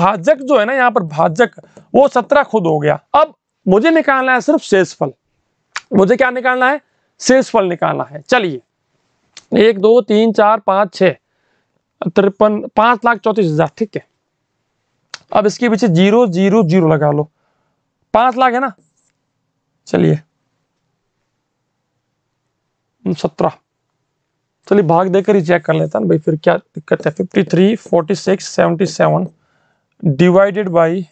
भाजक जो है ना यहाँ पर भाजक वो सत्रह खुद हो गया अब मुझे निकालना है सिर्फ शेषफल मुझे क्या निकालना है शेषफल निकालना है चलिए एक दो तीन चार पांच छह तिरपन पांच लाख चौतीस हजार ठीक है अब इसके पीछे जीरो जीरो जीरो लगा लो पांच लाख है ना चलिए सत्रह चलिए भाग देकर ही चेक कर लेता ना भाई फिर क्या दिक्कत है fifty three forty six seventy seven divided by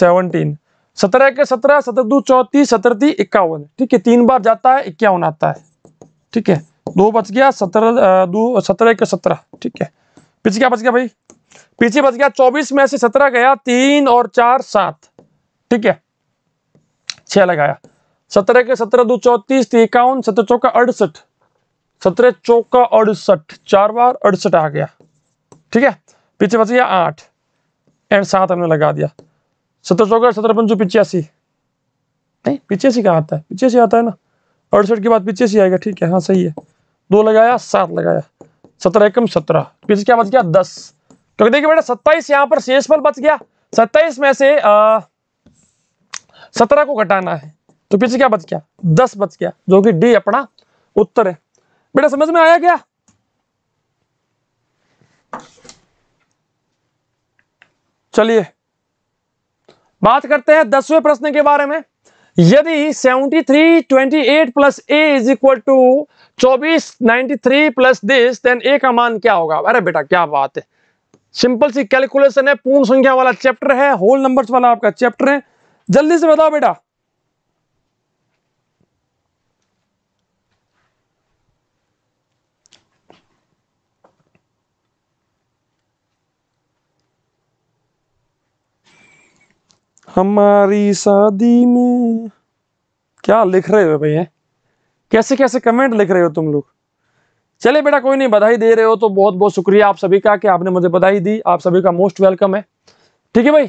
seventeen सत्रह के सत्रह सतर दो चौतीस सतर दी इक्यावन ठीक है तीन बार जाता है इक्यावन आता है ठीक है दो बच गया सत्रह दो सत्रह के सत्रह ठीक है पीछे क्या बच गया भाई पीछे बच गया चौबीस में से सत्रह गया तीन और चार सात ठीक है छह लगाया सत्रह के सत्रह दो चौतीस तो इक्यावन सत्रह चौका अड़सठ सत्रह चौका अड़सठ चार बार अड़सठ आ गया ठीक है पीछे बच गया आठ एंड सात हमने लगा दिया सत्रह चौका सत्रह पंचो पिचासी नहीं पिचासी कहाँ आता है पिचासी आता है ना अड़सठ के बाद पिचासी आएगा ठीक है हाँ सही है दो लगाया सात लगाया सत्रह एकम सत्रह पीछे क्या बच गया दस क्योंकि देखिए बेटा सत्ताईस यहाँ पर शेष फल बच गया सत्ताईस में से सत्रह को घटाना है तो पीछे क्या बच गया दस बच गया जो कि डी अपना उत्तर है बेटा समझ में आया क्या चलिए बात करते हैं दसवें प्रश्न के बारे में यदि twenty eight plus a is equal to चौबीस ninety three plus this then a का मान क्या होगा अरे बेटा क्या बात है सिंपल सी कैलकुलेशन है पूर्ण संख्या वाला चैप्टर है होल नंबर्स वाला आपका चैप्टर है जल्दी से बताओ बेटा हमारी शादी में क्या लिख रहे हो भैया कैसे कैसे कमेंट लिख रहे हो तुम लोग चले बेटा कोई नहीं बधाई दे रहे हो तो बहुत बहुत शुक्रिया आप सभी का कि आपने मुझे बधाई दी आप सभी का मोस्ट वेलकम है ठीक है भाई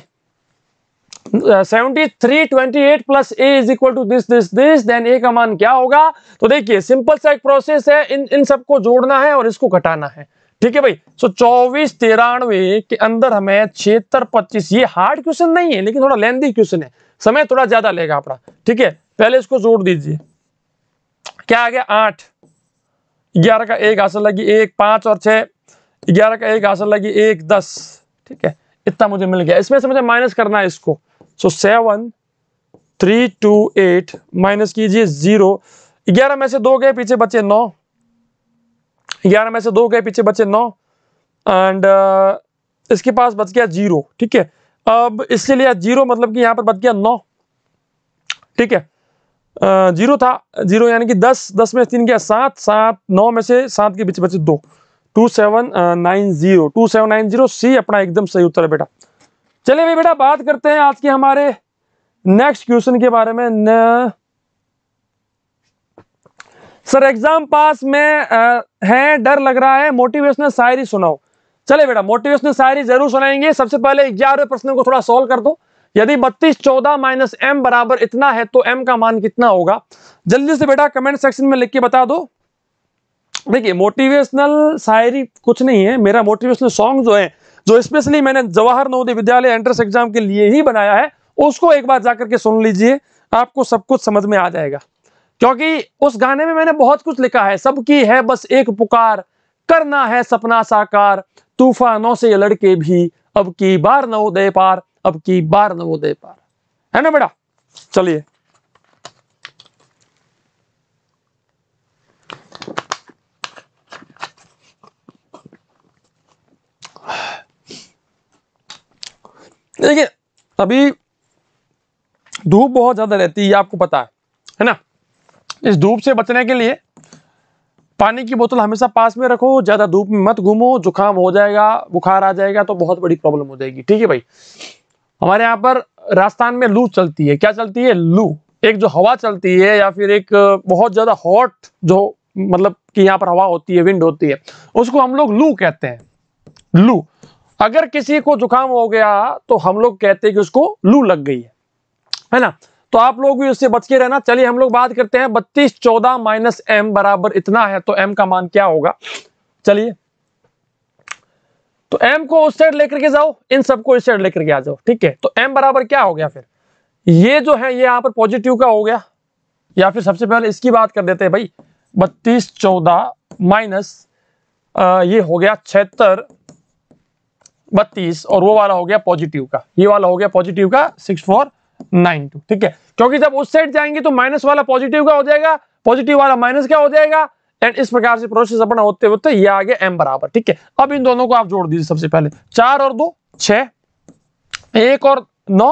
seventy three twenty eight plus a is equal to this this this then a का मान क्या होगा तो देखिए सिंपल सा एक प्रोसेस है इन इन सबको जोड़ना है और इसको घटाना है ठीक है भाई सो चौबीस तिरानवे के अंदर हमें छिहत्तर पच्चीस ये हार्ड क्वेश्चन नहीं है लेकिन थोड़ा लेंदी क्वेश्चन है समय थोड़ा ज्यादा लेगा अपना ठीक है पहले इसको जोड़ दीजिए क्या आ गया आठ ग्यारह का एक आसन लगी एक पांच और छह ग्यारह का एक आसन लगी एक दस ठीक है इतना मुझे मिल गया इसमें से मुझे माइनस करना है इसको so seven three two eight minus कीजिए जीरो ग्यारह में से दो गए पीछे बचे नौ ग्यारह में से दो गए पीछे बचे नौ एंड uh, इसके पास बच गया जीरो ठीक है अब इसके लिए जीरो मतलब कि यहाँ पर बच गया नौ ठीक है uh, जीरो था जीरो यानी कि दस दस में तीन गया सात सात नौ में से सात के बीच बचे दो two seven uh, nine zero two seven nine zero C अपना एकदम सही उत्तर है बेटा चलिए भाई बेटा बात करते हैं आज के हमारे नेक्स्ट क्वेश्चन के बारे में सर एग्जाम पास में आ, है डर लग रहा है मोटिवेशनल शायरी सुनाओ चले बेटा मोटिवेशनल शायरी जरूर सुनाएंगे सबसे पहले ग्यारह प्रश्नों को थोड़ा सॉल्व कर दो यदि बत्तीस चौदह माइनस एम बराबर इतना है तो एम का मान कितना होगा जल्दी से बेटा कमेंट सेक्शन में लिख के बता दो देखिए मोटिवेशनल शायरी कुछ नहीं है मेरा मोटिवेशनल सॉन्ग जो है जो स्पेशली मैंने जवाहर नवोदय विद्यालय एंट्रेंस एग्जाम के लिए ही बनाया है उसको एक बार जाकर के सुन लीजिए आपको सब कुछ समझ में आ जाएगा क्योंकि उस गाने में मैंने बहुत कुछ लिखा है सबकी है बस एक पुकार करना है सपना साकार तूफानों से लड़के भी अब की बार नवोदय पार अब की बार नवोदय पार है ना बेटा चलिए देखिए अभी धूप बहुत ज्यादा रहती है आपको पता है है ना इस धूप से बचने के लिए पानी की बोतल हमेशा पास में रखो ज़्यादा धूप में मत घूमो जुकाम हो जाएगा बुखार आ जाएगा तो बहुत बड़ी प्रॉब्लम हो जाएगी ठीक है भाई हमारे यहाँ पर राजस्थान में लू चलती है क्या चलती है लू एक जो हवा चलती है या फिर एक बहुत ज़्यादा हॉट जो मतलब कि यहाँ पर हवा होती है विंड होती है उसको हम लोग लू कहते हैं लू अगर किसी को जुकाम हो गया तो हम लोग कहते हैं कि उसको लू लग गई है है ना तो आप लोग भी उससे बच के रहना चलिए हम लोग बात करते हैं बत्तीस चौदह माइनस एम बराबर इतना है तो एम का मान क्या होगा चलिए तो एम को उस साइड लेकर के जाओ इन सबको इस साइड लेकर के आ जाओ ठीक है तो एम बराबर क्या हो गया फिर ये जो है ये यहां पर पॉजिटिव का हो गया या फिर सबसे पहले इसकी बात कर देते हैं भाई बत्तीस चौदह माइनस ये हो गया छहत्तर बत्तीस और वो वाला हो गया पॉजिटिव का ये वाला हो गया पॉजिटिव का सिक्स फोर नाइन टू ठीक है क्योंकि जब उस साइड जाएंगे तो माइनस वाला पॉजिटिव क्या हो जाएगा पॉजिटिव वाला माइनस क्या हो जाएगा एंड इस प्रकार से प्रोसेस अपना होते होते ये आगे एम बराबर ठीक है अब इन दोनों को आप जोड़ दीजिए सबसे पहले चार और दो छ एक और नौ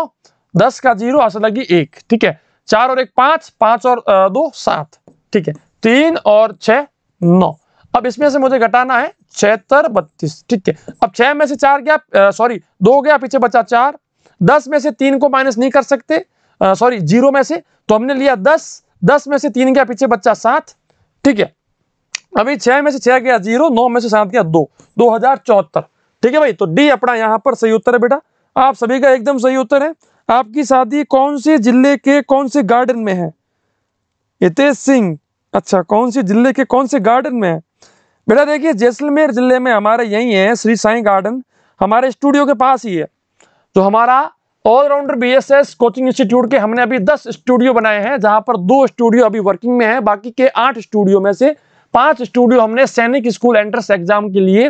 दस का जीरो आशा लगी एक ठीक है चार और एक पांच पांच और दो सात ठीक है तीन और छ नौ अब इसमें से मुझे घटाना है छहत्तर बत्तीस ठीक है अब छह में से चार गया सॉरी दो गया पीछे बचा चार दस में से तीन को माइनस नहीं कर सकते सॉरी जीरो में से तो हमने लिया दस दस में से तीन गया पीछे बच्चा सात ठीक है अभी छह में से छह गया जीरो नौ में से सात गया दो दो हजार चौहत्तर ठीक है भाई तो डी अपना यहाँ पर सही उत्तर है बेटा आप सभी का एकदम सही उत्तर है आपकी शादी कौन से जिले के कौन से गार्डन में है हितेश सिंह अच्छा कौन से जिले के कौन से गार्डन में है बेटा देखिए जैसलमेर जिले में हमारे यही है श्री साई गार्डन हमारे स्टूडियो के पास ही है तो हमारा ऑलराउंडर बीएसएस कोचिंग इंस्टीट्यूट के हमने अभी 10 स्टूडियो बनाए हैं जहां पर दो स्टूडियो अभी वर्किंग में है बाकी के आठ स्टूडियो में से पांच स्टूडियो हमने सैनिक स्कूल एंट्रेंस एग्जाम के लिए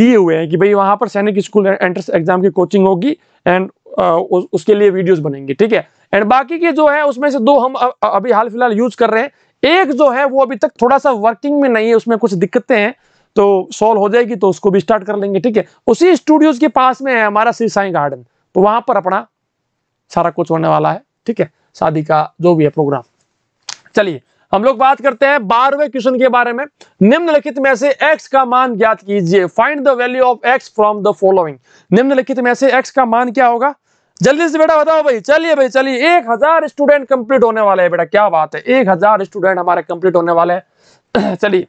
दिए हुए हैं कि भाई वहां पर सैनिक स्कूल एंट्रेंस एग्जाम की कोचिंग होगी एंड उसके लिए वीडियोस बनेंगे ठीक है एंड बाकी के जो है उसमें से दो हम अभी हाल फिलहाल यूज कर रहे हैं एक जो है वो अभी तक थोड़ा सा वर्किंग में नहीं है उसमें कुछ दिक्कतें हैं तो सॉल्व हो जाएगी तो उसको भी स्टार्ट कर लेंगे ठीक है उसी स्टूडियोज के पास में है हमारा श्री साई गार्डन तो वहां पर अपना सारा कुछ होने वाला है ठीक है शादी का जो भी है प्रोग्राम चलिए हम लोग बात करते हैं बारहवें क्वेश्चन के बारे में निम्नलिखित में से x का मान ज्ञात कीजिए find the value of x from the following निम्नलिखित में से x का मान क्या होगा जल्दी से बेटा बताओ भाई चलिए भाई चलिए एक हजार स्टूडेंट कंप्लीट होने वाले हैं बेटा क्या बात है एक हजार स्टूडेंट हमारे कंप्लीट होने वाले हैं चलिए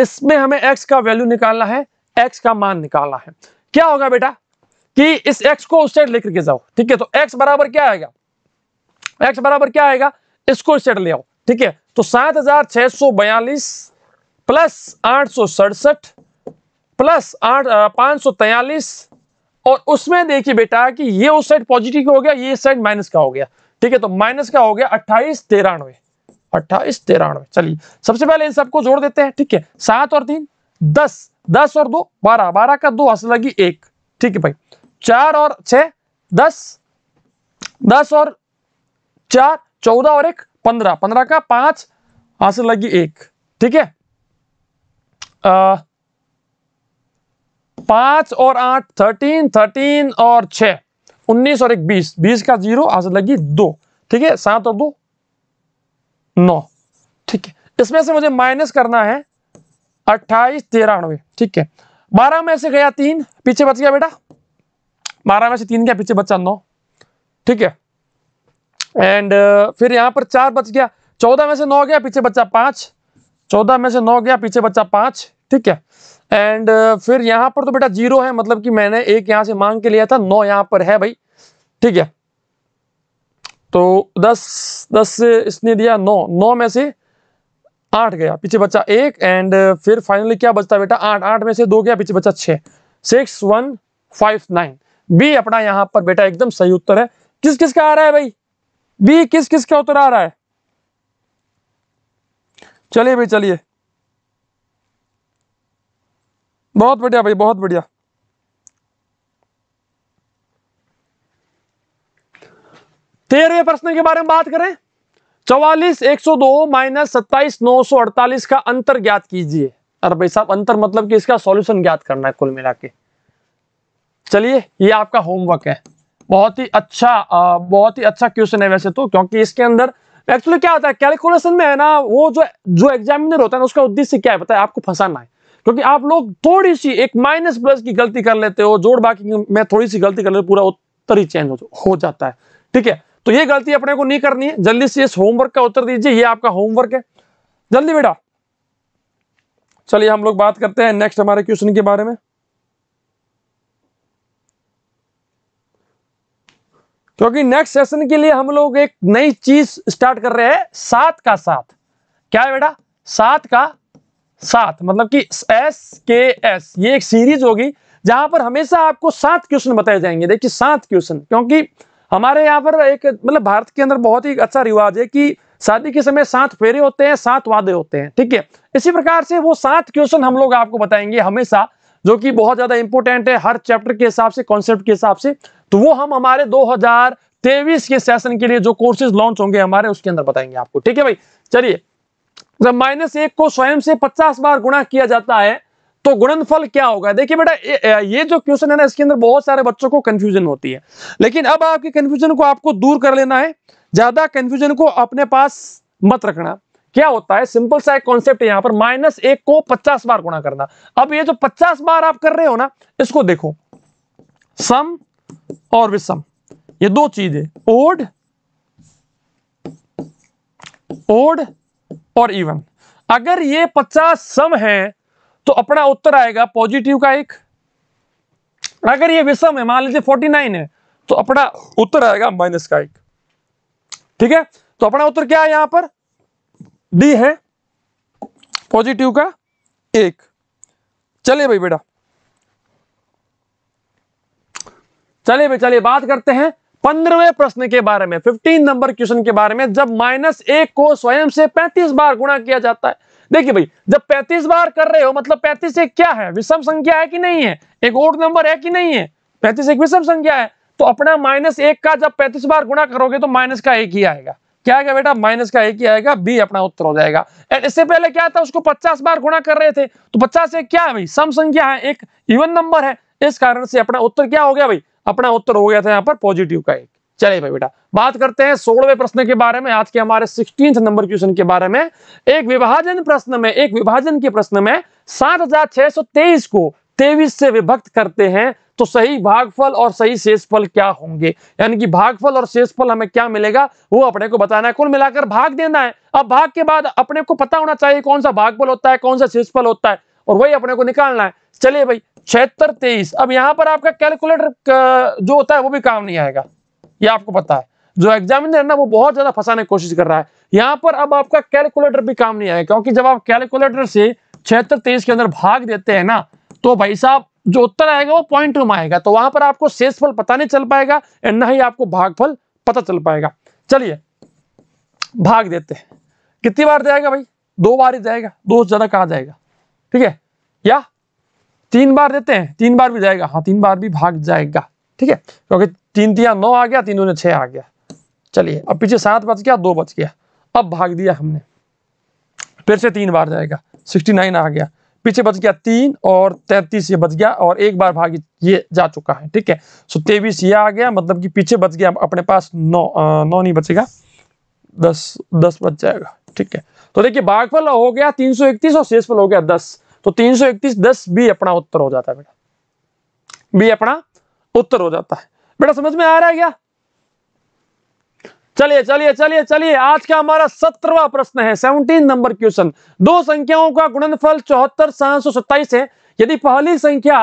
इसमें हमें एक्स का वैल्यू निकालना है एक्स का मान निकालना है क्या होगा बेटा कि इस एक्स को उस साइड लेकर के जाओ ठीक है तो एक्स बराबर क्या आएगा एक्स बराबर क्या आएगा इसको इस साइड ले आओ ठीक है तो सात हजार छह सौ बयालीस प्लस आठ सौ सड़सठ प्लस आठ पांच सौ तैयलीस और उसमें देखिए बेटा कि ये उस साइड पॉजिटिव हो गया ये साइड माइनस का हो गया ठीक है तो माइनस का हो गया अट्ठाईस तिरानवे अट्ठाईस तिरानवे चलिए सबसे पहले इन सबको जोड़ देते हैं ठीक है सात और तीन दस दस और दो बारह बारह का दो हंस लगी एक ठीक है भाई चार और छ दस दस और चार चौदह और एक पंद्रह पंद्रह का पांच हंस लगी एक ठीक है पांच और आठ थर्टीन थर्टीन और छ उन्नीस और एक बीस बीस का जीरो आंसर लगी दो ठीक है सात और दो नौ ठीक है इसमें से मुझे माइनस करना है अट्ठाईस तिरानवे ठीक है बारह में से गया तीन पीछे बच गया बेटा बारह में से तीन गया पीछे बच्चा नौ ठीक है एंड uh, फिर यहाँ पर चार बच गया चौदह में से नौ गया पीछे बच्चा पांच चौदह में से नौ गया पीछे बच्चा पांच ठीक है एंड uh, फिर यहाँ पर तो बेटा जीरो है मतलब कि मैंने एक यहां से मांग के लिया था नौ यहां पर है भाई ठीक है तो दस दस से इसने दिया नौ नौ में से आठ गया पीछे बच्चा एक एंड uh, फिर फाइनली क्या बचता बेटा आठ आठ में से दो गया पीछे बच्चा छ six one five nine B अपना यहां पर बेटा एकदम सही उत्तर है किस किस का आ रहा है भाई बी किस किस का उत्तर आ रहा है चलिए भाई चलिए बहुत बढ़िया भाई बहुत बढ़िया तेरहवे प्रश्न के बारे में बात करें चौवालीस एक सौ दो माइनस सत्ताईस नौ सौ अड़तालीस का अंतर ज्ञात कीजिए अरे भाई साहब अंतर मतलब कि इसका सॉल्यूशन ज्ञात करना है कुल मिला के चलिए ये आपका होमवर्क है बहुत ही अच्छा बहुत ही अच्छा क्वेश्चन है वैसे तो क्योंकि इसके अंदर एक्चुअली क्या होता है कैलकुलेशन में है ना वो जो जो एग्जामिनर होता है ना उसका उद्देश्य क्या है बताया आपको फंसाना है क्योंकि आप लोग थोड़ी सी एक माइनस प्लस की गलती कर लेते हो जोड़ बाकी में थोड़ी सी गलती कर लेते हो पूरा उत्तर ही चेंज हो जाता है ठीक है तो ये गलती अपने को नहीं करनी है जल्दी से इस होमवर्क का उत्तर दीजिए ये आपका होमवर्क है जल्दी बेटा चलिए हम लोग बात करते हैं नेक्स्ट हमारे क्वेश्चन के बारे में क्योंकि नेक्स्ट सेशन के लिए हम लोग एक नई चीज स्टार्ट कर रहे हैं सात का साथ क्या है बेटा सात का साथ मतलब कि एस के एस ये एक सीरीज होगी जहां पर हमेशा आपको सात क्वेश्चन बताए जाएंगे देखिए सात क्वेश्चन क्योंकि हमारे यहाँ पर एक मतलब भारत के अंदर बहुत ही अच्छा रिवाज है कि शादी के समय सात फेरे होते हैं सात वादे होते हैं ठीक है इसी प्रकार से वो सात क्वेश्चन हम लोग आपको बताएंगे हमेशा जो कि बहुत ज्यादा इंपॉर्टेंट है हर चैप्टर के हिसाब से कॉन्सेप्ट के हिसाब से तो वो हम हमारे दो के सेशन के लिए जो कोर्सेज लॉन्च होंगे हमारे उसके अंदर बताएंगे आपको ठीक है भाई चलिए जब माइनस एक को स्वयं से पचास बार गुणा किया जाता है तो गुणनफल क्या होगा देखिए बेटा ये जो क्वेश्चन है ना इसके अंदर बहुत सारे बच्चों को कंफ्यूजन होती है लेकिन अब आपके कंफ्यूजन को आपको दूर कर लेना है ज्यादा कंफ्यूजन को अपने पास मत रखना क्या होता है सिंपल सा एक कॉन्सेप्ट है पर माइनस एक को पचास बार गुणा करना अब ये जो पचास बार आप कर रहे हो ना इसको देखो सम और विषम ये दो चीज है ओड ओड और इवन अगर ये पचास सम है तो अपना उत्तर आएगा पॉजिटिव का एक अगर ये विषम है मान लीजिए फोर्टी नाइन है तो अपना उत्तर आएगा माइनस का एक ठीक है तो अपना उत्तर क्या है यहां पर डी है पॉजिटिव का एक चलिए भाई बेटा चलिए भाई चलिए बात करते हैं पंद्रहवें प्रश्न के बारे में फिफ्टीन नंबर क्वेश्चन के बारे में जब माइनस एक को स्वयं से पैंतीस बार गुणा किया जाता है देखिए भाई जब 35 बार कर रहे हो मतलब 35 एक क्या है विषम संख्या है कि नहीं है एक ओड नंबर है कि नहीं है 35 एक विषम संख्या है तो अपना माइनस एक का जब 35 बार गुणा करोगे तो माइनस का एक ही आएगा क्या आएगा बेटा माइनस का एक ही आएगा बी अपना उत्तर हो जाएगा एंड इससे पहले क्या था उसको पचास बार गुणा कर रहे थे तो पचास एक क्या है भाई सम संख्या है एक इवन नंबर है इस कारण से अपना उत्तर क्या हो गया भाई अपना उत्तर हो गया था यहाँ पर पॉजिटिव का एक चलिए भाई बेटा बात करते हैं सोलहवें प्रश्न के बारे में आज के हमारे सिक्सटीन नंबर क्वेश्चन के बारे में एक विभाजन प्रश्न में एक विभाजन के प्रश्न में सात को तेईस से विभक्त करते हैं तो सही भागफल और सही शेषफल क्या होंगे यानी कि भागफल और शेषफल हमें क्या मिलेगा वो अपने को बताना है कुल मिलाकर भाग देना है अब भाग के बाद अपने को पता होना चाहिए कौन सा भागफल होता है कौन सा शेषफल होता है और वही अपने को निकालना है चलिए भाई छिहत्तर तेईस अब यहाँ पर आपका कैलकुलेटर जो होता है वो भी काम नहीं आएगा ये आपको पता है जो एग्जामिनर है ना वो बहुत ज्यादा फंसाने की कोशिश कर रहा है यहाँ पर अब आपका कैलकुलेटर भी काम नहीं आया क्योंकि जब आप कैलकुलेटर से छिहत्तर तेईस के अंदर भाग देते हैं ना तो भाई साहब जो उत्तर आएगा वो पॉइंट में आएगा तो वहां पर आपको शेषफल पता नहीं चल पाएगा एंड ना ही आपको भागफल पता चल पाएगा चलिए भाग देते हैं कितनी बार जाएगा भाई दो बार ही जाएगा दो ज्यादा कहा जाएगा ठीक है या तीन बार देते हैं तीन बार भी जाएगा हाँ तीन बार भी भाग जाएगा ठीक है क्योंकि तीन दिया नौ आ गया तीन दूने छः आ गया चलिए अब पीछे सात बच गया दो बच गया अब भाग दिया हमने फिर से तीन बार जाएगा सिक्सटी नाइन आ गया पीछे बच गया तीन और तैतीस ये बच गया और एक बार भाग ये जा चुका है ठीक है सो तेईस ये आ गया मतलब कि पीछे बच गया अपने पास नौ आ, नौ नहीं बचेगा दस दस बच जाएगा ठीक है तो देखिए भागफल हो गया तीन सौ इकतीस और शेषफल हो गया दस तो तीन सौ इकतीस दस भी अपना उत्तर हो जाता है बेटा बी अपना उत्तर हो जाता है बेटा समझ में आ रहा है क्या चलिए चलिए चलिए चलिए आज का हमारा सत्रवा प्रश्न है सेवनटीन नंबर क्वेश्चन दो संख्याओं का गुणनफल चौहत्तर सात सौ सत्ताईस है यदि पहली संख्या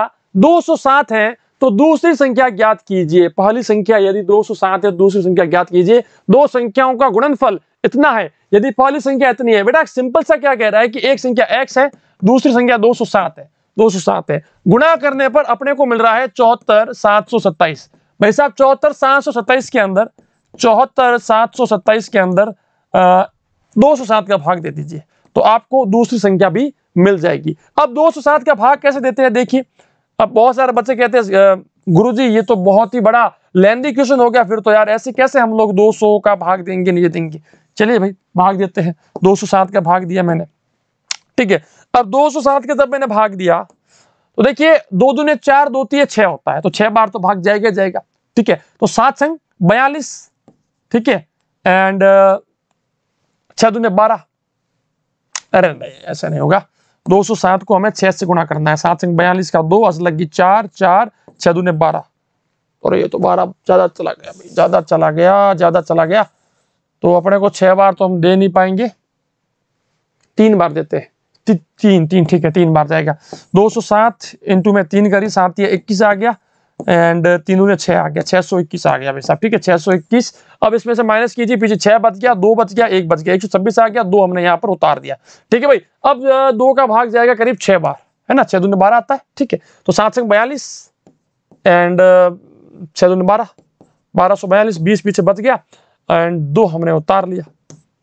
207 है तो दूसरी संख्या ज्ञात कीजिए पहली संख्या यदि 207 है तो दूसरी संख्या ज्ञात कीजिए दो संख्याओं का गुणनफल इतना है यदि पहली संख्या इतनी है बेटा सिंपल सा क्या कह रहा है कि एक संख्या एक्स है दूसरी संख्या दो है दो सौ सात है गुणा करने पर अपने को मिल रहा है चौहत्तर सात सौ सत्ताईस भाई साहब चौहत्तर सात सौ सत्ताईस के अंदर चौहत्तर सात सौ सत्ताईस के अंदर दो सौ सात का भाग दे दीजिए तो आपको दूसरी संख्या भी मिल जाएगी अब दो सौ सात का भाग कैसे देते हैं देखिए अब बहुत सारे बच्चे कहते हैं गुरु जी ये तो बहुत ही बड़ा लेंदी क्वेश्चन हो गया फिर तो यार ऐसे कैसे हम लोग सौ का भाग देंगे नहीं देंगे चलिए भाई भाग देते हैं दो सौ सात का भाग दिया मैंने ठीक है और 207 के जब मैंने भाग दिया तो देखिए दो दुने चार दो तीय छह होता है तो छह बार तो भाग जाएगा जाएगा ठीक है तो सात संग बयालीस ठीक है एंड छह दुने बारह अरे नहीं ऐसा नहीं होगा 207 को हमें छह से गुणा करना है सात संग बयालीस का दो अस लगी चार चार छह दुने बारह और ये तो बारह ज्यादा चला गया भाई ज्यादा चला गया ज्यादा चला गया तो अपने को छह बार तो हम दे नहीं पाएंगे तीन बार देते हैं ती, तीन तीन ठीक है तीन बार जाएगा 207 सौ सात इंटू में तीन करी सात ये इक्कीस आ गया एंड uh, तीनों में छः आ गया छः सौ इक्कीस आ गया भाई साहब ठीक है छह सौ इक्कीस अब इसमें से माइनस कीजिए पीछे छः बच गया दो बच गया एक बच गया एक सौ छब्बीस आ गया दो हमने यहाँ पर उतार दिया ठीक है भाई अब uh, दो का भाग जाएगा करीब छः बार है ना छः दून बारह आता है ठीक है तो सात सौ बयालीस एंड छः दून बारह बारह सौ बयालीस बीस पीछे बच गया एंड दो हमने उतार लिया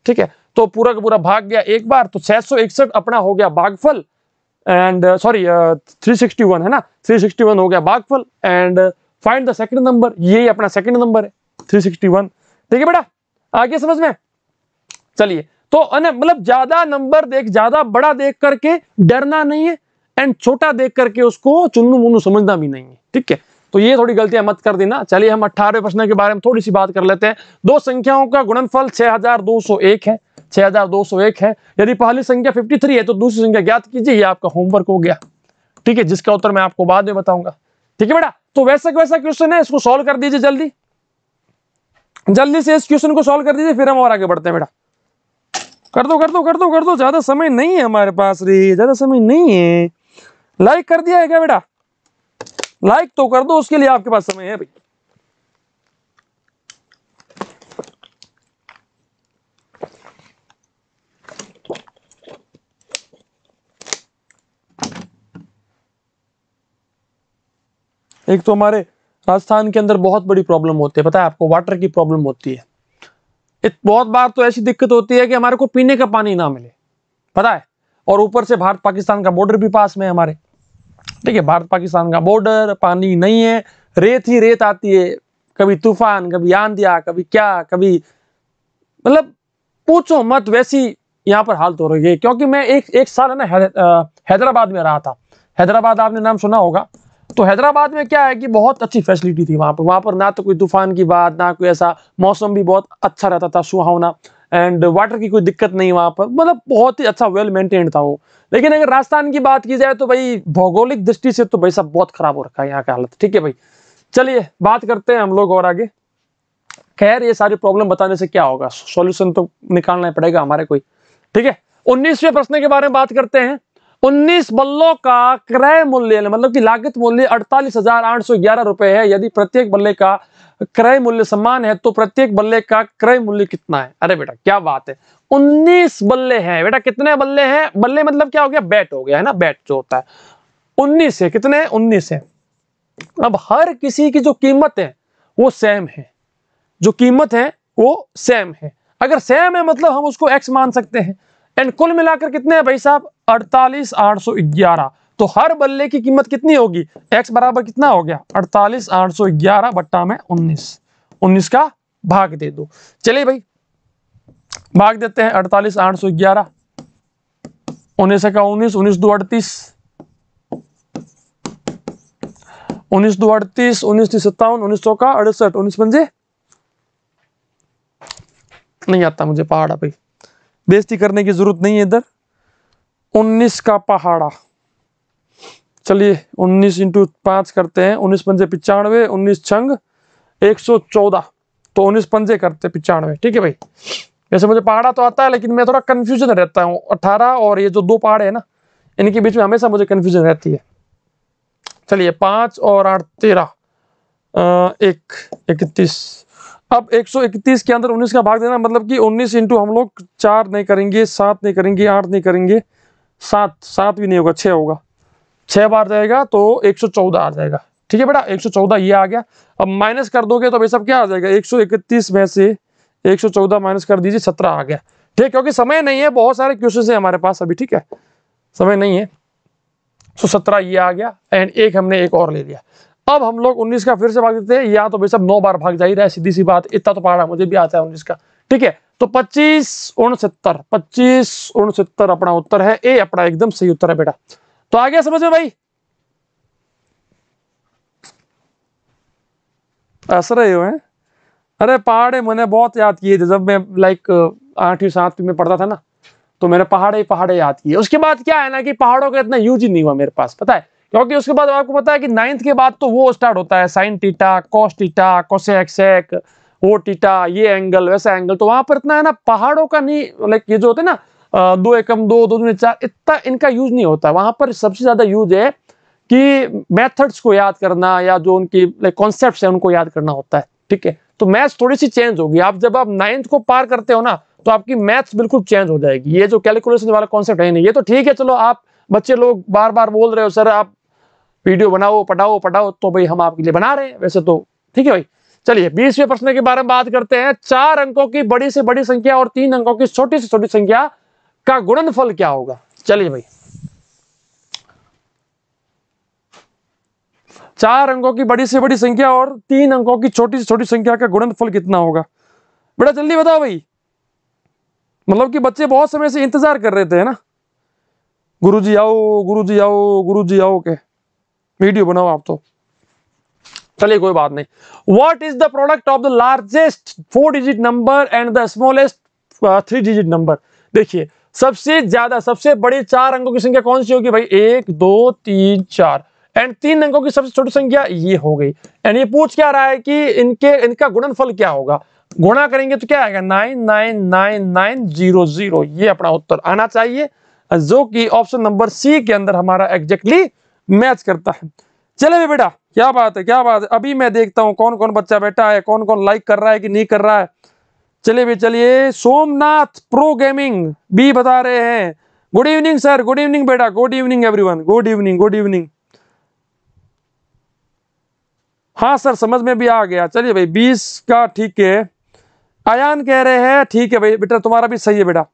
ठीक है तो पूरा का पूरा भाग गया एक बार तो छह अपना हो गया बागफल and sorry three sixty one है ना थ्री सिक्सटी वन हो गया बागफल and find the second number यही अपना सेकंड नंबर है थ्री सिक्सटी वन ठीक है बेटा आगे समझ में चलिए तो मतलब ज्यादा नंबर देख ज्यादा बड़ा देख करके डरना नहीं है एंड छोटा देख करके उसको चुन्नू मुन्नू समझना भी नहीं है ठीक है तो ये थोड़ी गलतियां मत कर देना चलिए हम अठारहवें प्रश्न के बारे में थोड़ी सी बात कर लेते हैं दो संख्याओं का गुणनफल 6201 है 6201 है यदि पहली संख्या 53 है तो दूसरी संख्या ज्ञात कीजिए ये आपका होमवर्क हो गया ठीक है जिसका उत्तर मैं आपको बाद में बताऊंगा ठीक है बेटा तो वैसा वैसा क्वेश्चन है इसको सॉल्व कर दीजिए जल्दी जल्दी से इस क्वेश्चन को सॉल्व कर दीजिए फिर हम और आगे बढ़ते हैं बेटा कर दो कर दो कर दो कर दो ज्यादा समय नहीं है हमारे पास रे ज्यादा समय नहीं है लाइक कर दिया है क्या बेटा लाइक तो कर दो उसके लिए आपके पास समय है भाई एक तो हमारे राजस्थान के अंदर बहुत बड़ी प्रॉब्लम होती है पता है आपको वाटर की प्रॉब्लम होती है एक बहुत बार तो ऐसी दिक्कत होती है कि हमारे को पीने का पानी ना मिले पता है और ऊपर से भारत पाकिस्तान का बॉर्डर भी पास में है हमारे है भारत पाकिस्तान का बॉर्डर पानी नहीं है रेत ही रेत आती है कभी तूफान कभी आंधिया कभी क्या कभी मतलब पूछो मत वैसी यहाँ पर हालत हो रही है क्योंकि मैं एक एक साल है ना है, हैदराबाद में रहा था हैदराबाद आपने नाम सुना होगा तो हैदराबाद में क्या है कि बहुत अच्छी फैसिलिटी थी वहां पर वहां पर ना तो कोई तूफान की बात ना कोई ऐसा मौसम भी बहुत अच्छा रहता था सुहावना एंड वाटर की कोई दिक्कत नहीं वहाँ पर मतलब बहुत ही अच्छा वेल मेंटेन्ड था वो लेकिन अगर राजस्थान की बात की जाए तो भाई भौगोलिक दृष्टि से तो भाई सब बहुत खराब हो रखा है यहाँ का हालत ठीक है भाई चलिए बात करते हैं हम लोग और आगे खैर ये सारी प्रॉब्लम बताने से क्या होगा सॉल्यूशन तो निकालना पड़ेगा हमारे कोई ठीक है उन्नीसवें प्रश्न के बारे में बात करते हैं उन्नीस बल्लों का क्रय मूल्य मतलब कि लागत मूल्य अड़तालीस हजार आठ सौ ग्यारह रुपए है यदि प्रत्येक बल्ले का क्रय मूल्य समान है तो प्रत्येक बल्ले का क्रय मूल्य कितना है अरे बेटा क्या बात है उन्नीस बल्ले हैं बेटा कितने बल्ले हैं बल्ले मतलब क्या हो गया बैट हो गया है ना बैट जो होता है उन्नीस है कितने उन्नीस है अब हर किसी की जो कीमत है वो सेम है जो कीमत है वो सेम है अगर सेम है मतलब हम उसको एक्स मान सकते हैं एंड कुल मिलाकर कितने हैं भाई साहब अड़तालीस आठ सौ ग्यारह तो हर बल्ले की कीमत कितनी होगी एक्स बराबर कितना हो गया अड़तालीस आठ सौ ग्यारह बट्टा में उन्नीस उन्नीस का भाग दे दो चलिए भाई भाग देते हैं अड़तालीस आठ सौ ग्यारह उन्नीस का उन्नीस उन्नीस दो अड़तीस उन्नीस दो अड़तीस उन्नीस तीस सत्तावन उन्नीस सौ का अड़सठ उन्नीस पंजे नहीं आता मुझे पहाड़ा भाई बेजती करने की जरूरत नहीं है इधर उन्नीस का पहाड़ा चलिए उन्नीस इंटू पाँच करते हैं उन्नीस पंजे पिचानवे उन्नीस छंग एक सौ चौदह तो उन्नीस पंजे करते पिचानवे ठीक है भाई वैसे मुझे पहाड़ा तो आता है लेकिन मैं थोड़ा कन्फ्यूजन रहता हूँ अठारह और ये जो दो पहाड़ है ना इनके बीच में हमेशा मुझे कन्फ्यूजन रहती है चलिए पाँच और आठ तेरह एक इकतीस अब 131 के अंदर 19 का भाग देना मतलब कि 19 इंटू हम लोग चार नहीं करेंगे सात नहीं करेंगे आठ नहीं करेंगे सात सात भी नहीं होगा छः होगा छह बार जाएगा तो 114 आ जाएगा ठीक है बेटा 114 ये आ गया अब माइनस कर दोगे तो भाई सब क्या आ जाएगा 131 में से 114 माइनस कर दीजिए 17 आ गया ठीक क्योंकि समय नहीं है बहुत सारे क्वेश्चन है हमारे पास अभी ठीक है समय नहीं है सो तो सत्रह ये आ गया एंड एक हमने एक और ले लिया अब हम लोग उन्नीस का फिर से भाग देते हैं या तो भाई सब नौ बार भाग जा ही रहा है सीधी सी बात इतना तो पहाड़ा मुझे भी आता है उन्नीस का ठीक है तो पच्चीस उनसत्तर पच्चीस उनसत्तर अपना उत्तर है ए अपना एकदम सही उत्तर है बेटा तो आ गया समझ में भाई हंस रहे हो हैं अरे पहाड़े मैंने बहुत याद किए थे जब मैं लाइक आठवीं सातवीं में पढ़ता था ना तो मैंने पहाड़े पहाड़े याद किए उसके बाद क्या है ना कि पहाड़ों का इतना यूज ही नहीं हुआ मेरे पास पता है क्योंकि उसके बाद आपको पता है कि नाइन्थ के बाद तो वो स्टार्ट होता है sine theta cos theta cosec sec वो टीटा ये एंगल वैसा एंगल तो वहां पर इतना है ना पहाड़ों का नहीं लाइक ये जो होते है ना दो एकम दो दो दूने चार इतना इनका यूज नहीं होता वहां पर सबसे ज्यादा यूज है कि मेथड्स को याद करना या जो उनकी कॉन्सेप्ट है उनको याद करना होता है ठीक है तो मैथ्स थोड़ी सी चेंज होगी आप जब आप नाइन्थ को पार करते हो ना तो आपकी मैथ्स बिल्कुल चेंज हो जाएगी ये जो कैलकुलेशन वाला कॉन्सेप्ट है नहीं ये तो ठीक है चलो आप बच्चे लोग बार बार बोल रहे हो सर आप वीडियो बनाओ पढ़ाओ पढ़ाओ तो भाई हम आपके लिए बना रहे हैं वैसे तो ठीक है भाई चलिए बीसवें प्रश्न के बारे में बात करते हैं चार अंकों की बड़ी से बड़ी संख्या और तीन अंकों की छोटी से छोटी संख्या का गुणनफल क्या होगा चलिए भाई चार अंकों की बड़ी से बड़ी संख्या और तीन अंकों की छोटी से छोटी संख्या का गुणनफल कितना होगा बेटा जल्दी बताओ भाई मतलब कि बच्चे बहुत समय से इंतजार कर रहे थे ना गुरु जी आओ गुरु जी आओ गुरु जी आओ के वीडियो बनाओ आप तो चलिए कोई बात नहीं what is the product of the largest four digit number and the smallest three digit number देखिए सबसे ज्यादा सबसे बड़ी चार अंकों की संख्या कौन सी होगी भाई एक दो तीन चार एंड तीन अंकों की सबसे छोटी संख्या ये हो गई एंड ये पूछ क्या रहा है कि इनके इनका गुणनफल क्या होगा गुणा करेंगे तो क्या आएगा nine nine nine nine zero zero ये अपना उत्तर आना चाहिए जो कि ऑप्शन नंबर सी के अंदर हमारा एग्जैक्टली मैच करता है चले बेटा क्या बात है क्या बात है अभी मैं देखता हूँ कौन कौन बच्चा बैठा है कौन कौन लाइक कर रहा है कि नहीं कर रहा है चलिए भी चलिए सोमनाथ प्रो गेमिंग बी बता रहे हैं good evening sir good evening बेटा good evening everyone good evening good evening हाँ सर समझ में भी आ गया चलिए भाई बीस का ठीक है आयान कह रहे हैं ठीक है भाई बेटा तुम्हारा भी सही है बेटा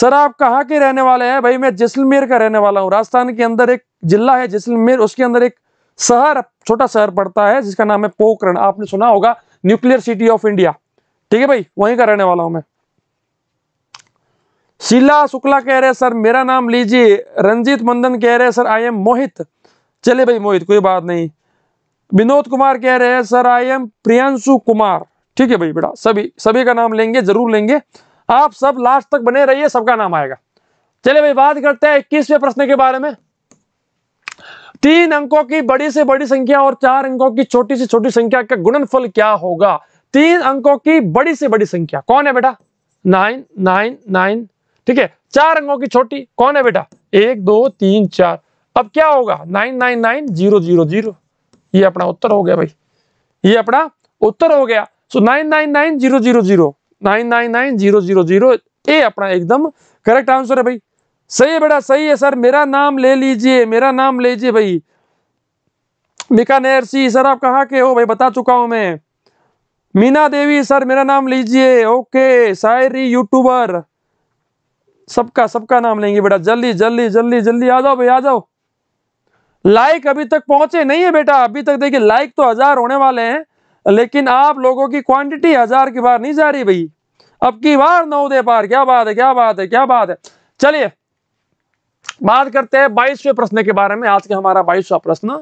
सर आप कहाँ के रहने वाले हैं भाई मैं जैसलमेर का रहने वाला हूँ राजस्थान के अंदर एक जिला है जैसलमेर उसके अंदर एक शहर छोटा शहर पड़ता है जिसका नाम है पोकरण आपने सुना होगा न्यूक्लियर सिटी ऑफ इंडिया ठीक है भाई वहीं का रहने वाला हूं मैं शीला शुक्ला कह रहे सर मेरा नाम लीजिए रंजीत मंदन कह रहे सर आई एम मोहित चले भाई मोहित कोई बात नहीं विनोद कुमार कह रहे हैं sir I am Priyanshu Kumar ठीक है भाई बेटा सभी सभी का नाम लेंगे जरूर लेंगे आप सब लास्ट तक बने रहिए सबका नाम आएगा चले भाई बात करते हैं इक्कीसवें प्रश्न के बारे में तीन अंकों की बड़ी से बड़ी संख्या और चार अंकों की छोटी से छोटी संख्या का गुणनफल क्या होगा तीन अंकों की बड़ी से बड़ी संख्या कौन है बेटा नाइन नाइन नाइन ठीक है चार अंकों की छोटी कौन है बेटा एक दो तीन चार अब क्या होगा nine nine nine zero zero zero ये अपना उत्तर हो गया भाई ये अपना उत्तर हो गया so nine nine nine zero zero zero nine nine nine zero zero zero ये अपना एकदम करेक्ट आंसर है भाई सही है बेटा सही है सर मेरा नाम ले लीजिए मेरा नाम लीजिए भाई बीकानेर सी सर आप कहाँ के हो भाई बता चुका हूँ मैं मीना देवी सर मेरा नाम लीजिए ओके शायरी यूट्यूबर सबका सबका नाम लेंगे बेटा जल्दी जल्दी जल्दी जल्दी आ जाओ भाई आ जाओ लाइक अभी तक पहुंचे नहीं है बेटा अभी तक देखिए लाइक तो हजार होने वाले हैं लेकिन आप लोगों की क्वांटिटी हजार की बार नहीं जा रही भाई अब की बार नौ दे पार क्या बात है क्या बात है क्या बात है चलिए बात करते हैं बाईसवें प्रश्न के बारे में आज का हमारा बाईसवा प्रश्न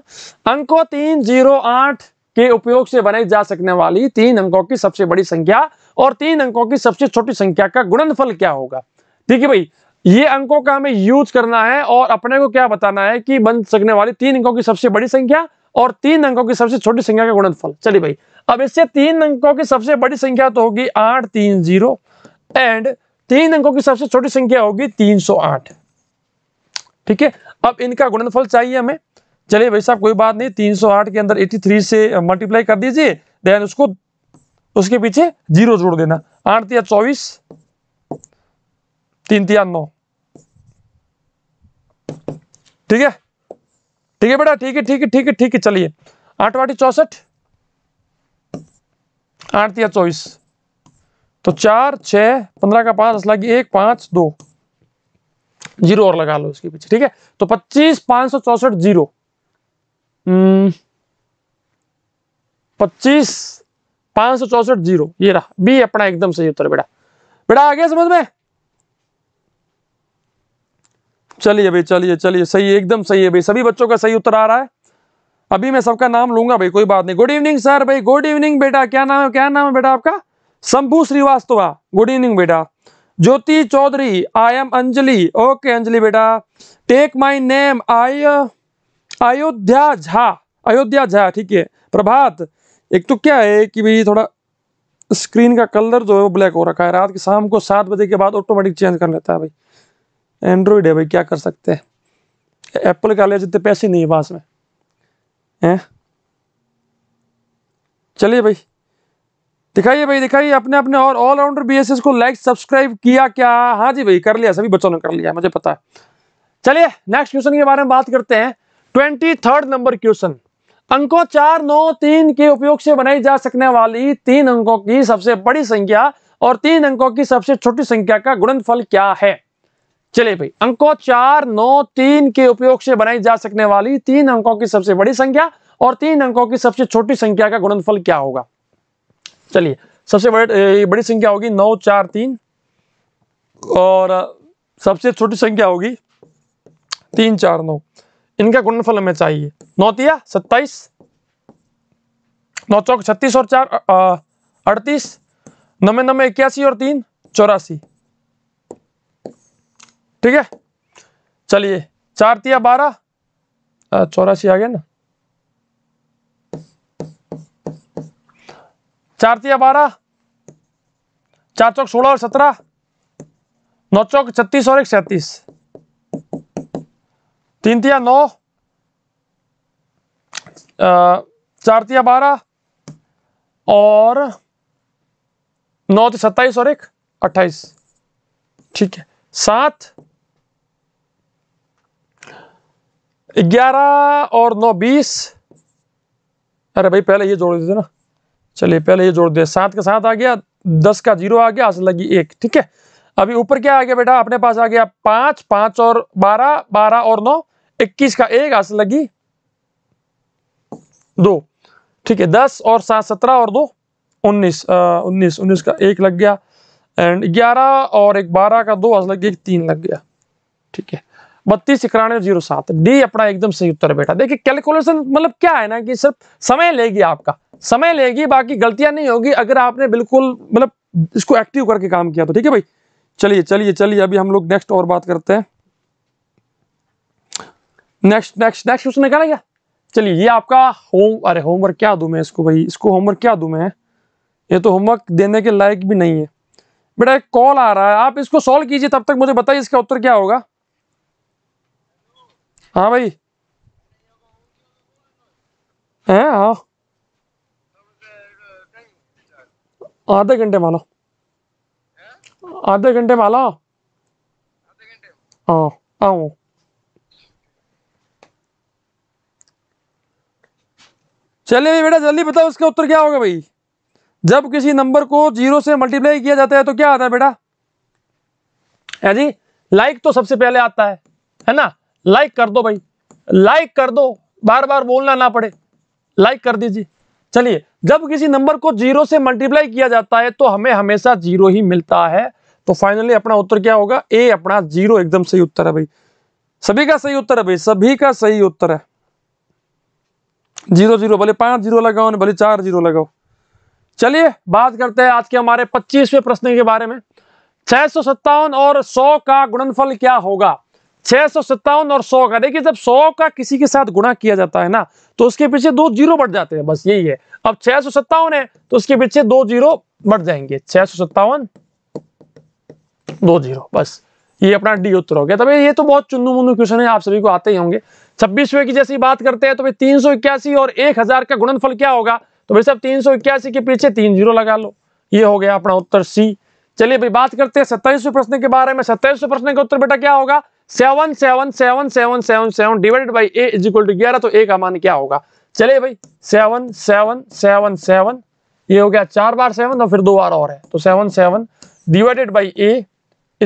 अंको तीन जीरो आठ के उपयोग से बनाई जा सकने वाली तीन अंकों की सबसे बड़ी संख्या और तीन अंकों की सबसे छोटी संख्या का गुणनफल क्या होगा ठीक है भाई ये अंकों का हमें यूज करना है और अपने को क्या बताना है कि बन सकने वाली तीन अंकों की सबसे बड़ी संख्या और तीन अंकों की सबसे छोटी संख्या का गुणनफल चलिए भाई अब इससे तीन अंकों की सबसे बड़ी संख्या तो होगी आठ तीन जीरो एंड तीन अंकों की सबसे छोटी संख्या होगी तीन सौ आठ ठीक है अब इनका गुणनफल चाहिए हमें चलिए भाई साहब कोई बात नहीं 308 के अंदर 83 से मल्टीप्लाई कर दीजिए देन उसको उसके पीछे जीरो जोड़ देना आठ या चौबीस तीन तिया नौ ठीक है ठीक है बेटा ठीक है ठीक है ठीक है ठीक है चलिए आठ वाटी चौसठ आठ या चौबीस तो चार छ पंद्रह का पांच दस लगी एक पांच दो जीरो और लगा लो इसके पीछे ठीक है तो पच्चीस पांच सौ चौसठ जीरो हम्म, पच्चीस पांच सौ चौसठ जीरो ये रहा बी अपना एकदम सही उत्तर बेटा बेटा आ गया समझ में चलिए भाई चलिए चलिए सही एकदम सही है भाई सभी बच्चों का सही उत्तर आ रहा है अभी मैं सबका नाम लूंगा भाई कोई बात नहीं गुड इवनिंग सर भाई गुड इवनिंग बेटा क्या नाम है क्या नाम है बेटा आपका शंभू श्रीवास्तवा गुड इवनिंग बेटा Jyoti Chaudhary I am Anjali okay Anjali बेटा take my name I Ayodhya Jha Ayodhya Jha ठीक है प्रभात एक तो क्या है कि भाई थोड़ा स्क्रीन का कलर जो है वो ब्लैक हो रखा है रात के शाम को सात बजे के बाद ऑटोमेटिक चेंज कर लेता है भाई एंड्रॉयड है भाई क्या कर सकते हैं एप्पल का ले जितने पैसे नहीं है पास में हैं चलिए भाई दिखाइए भाई दिखाइए अपने अपने और ऑलराउंडर बीएसएस को लाइक सब्सक्राइब किया क्या हाँ जी भाई कर लिया सभी बच्चों ने कर लिया मुझे पता है चलिए नेक्स्ट क्वेश्चन के बारे में बात करते हैं ट्वेंटी थर्ड नंबर क्वेश्चन अंकों चार नौ तीन के उपयोग से बनाई जा सकने वाली तीन अंकों की सबसे बड़ी संख्या और तीन अंकों की सबसे छोटी संख्या का गुणनफल क्या है चलिए भाई अंकों चार नौ तीन के उपयोग से बनाई जा सकने वाली तीन अंकों की सबसे बड़ी संख्या और तीन अंकों की सबसे छोटी संख्या का गुणनफल क्या होगा चलिए सबसे बड़ी बड़ी संख्या होगी नौ चार तीन और सबसे छोटी संख्या होगी तीन चार नौ इनका गुणनफल हमें चाहिए नौतिया सत्ताईस नौ चौक छत्तीस और चार अड़तीस नमे नमे इक्यासी और तीन चौरासी ठीक है चलिए चार तिया बारह चौरासी आ गया ना चार तिया बारह चार चौक सोलह और सत्रह नौ चौक छत्तीस और एक सैतीस तीन तिया नौ चार तिया बारह और नौ तो सत्ताईस और एक अट्ठाईस ठीक है सात ग्यारह और नौ बीस अरे भाई पहले ये जोड़ देते ना चलिए पहले ये जोड़ दे सात का सात आ गया दस का जीरो आ गया लगी एक ठीक है अभी ऊपर क्या आ गया बेटा अपने पास आ गया पांच पांच और बारह बारह और नौ इक्कीस का एक घास लगी दो ठीक है दस और सात सत्रह और दो उन्नीस उन्नीस उन्नीस का एक लग गया एंड ग्यारह और एक बारह का दो घास लग गया तीन लग गया ठीक है बत्तीस इकानवे जीरो सात डी अपना एकदम सही उत्तर बेटा देखिए कैलकुलेशन मतलब क्या है ना कि सिर्फ समय लेगी आपका समय लेगी बाकी गलतियां नहीं होगी अगर आपने बिल्कुल मतलब इसको एक्टिव करके काम किया तो ठीक है भाई चलिए चलिए चलिए अभी हम लोग नेक्स्ट और बात करते हैं नेक्स्ट नेक्स्ट नेक्स्ट क्वेश्चन निकाला क्या चलिए ये आपका होम अरे होमवर्क क्या दूं मैं इसको भाई इसको होमवर्क क्या दूं मैं ये तो होमवर्क देने के लायक भी नहीं है बेटा एक कॉल आ रहा है आप इसको सॉल्व कीजिए तब तक मुझे बताइए इसका उत्तर क्या होगा हाँ भाई है हाँ आधे घंटे मानो आधे घंटे माला हाँ आऊ चलिए बेटा जल्दी बताओ इसका उत्तर क्या होगा भाई जब किसी नंबर को जीरो से मल्टीप्लाई किया जाता है तो क्या आता है बेटा है जी लाइक तो सबसे पहले आता है है ना लाइक कर दो भाई लाइक कर दो बार बार बोलना ना पड़े लाइक कर दीजिए चलिए जब किसी नंबर को जीरो से मल्टीप्लाई किया जाता है तो हमें हमेशा जीरो ही मिलता है तो फाइनली अपना उत्तर क्या होगा ए अपना जीरो एकदम सही उत्तर है भाई सभी का सही उत्तर है भाई सभी का सही उत्तर है जीरो जीरो भले पांच जीरो लगाओ ना भले चार जीरो लगाओ चलिए बात करते हैं आज के हमारे पच्चीसवें प्रश्न के बारे में छह और सौ का गुणनफल क्या होगा छह और सौ का देखिए जब सौ का किसी के साथ गुणा किया जाता है ना तो उसके पीछे दो जीरो बढ़ जाते हैं बस यही है अब छह है तो उसके पीछे दो जीरो बढ़ जाएंगे छह दो जीरो बस ये अपना डी उत्तर हो गया तभी ये तो बहुत चुनू मुन्नू क्वेश्चन है आप सभी को आते ही होंगे छब्बीसवें की जैसी बात करते हैं तो भाई तीन और एक हजार का गुणनफल क्या होगा तो भाई साहब तीन सौ इक्यासी के पीछे तीन जीरो लगा लो ये हो गया अपना उत्तर सी चलिए भाई बात करते हैं सत्ताईसवें प्रश्न के बारे में सत्ताईसवें प्रश्न का उत्तर बेटा क्या होगा seven seven seven seven seven seven divided by a is equal to ग्यारह तो ए का मान क्या होगा चलिए भाई सेवन सेवन सेवन सेवन ये हो गया चार बार सेवन और फिर दो बार और है तो seven seven divided by a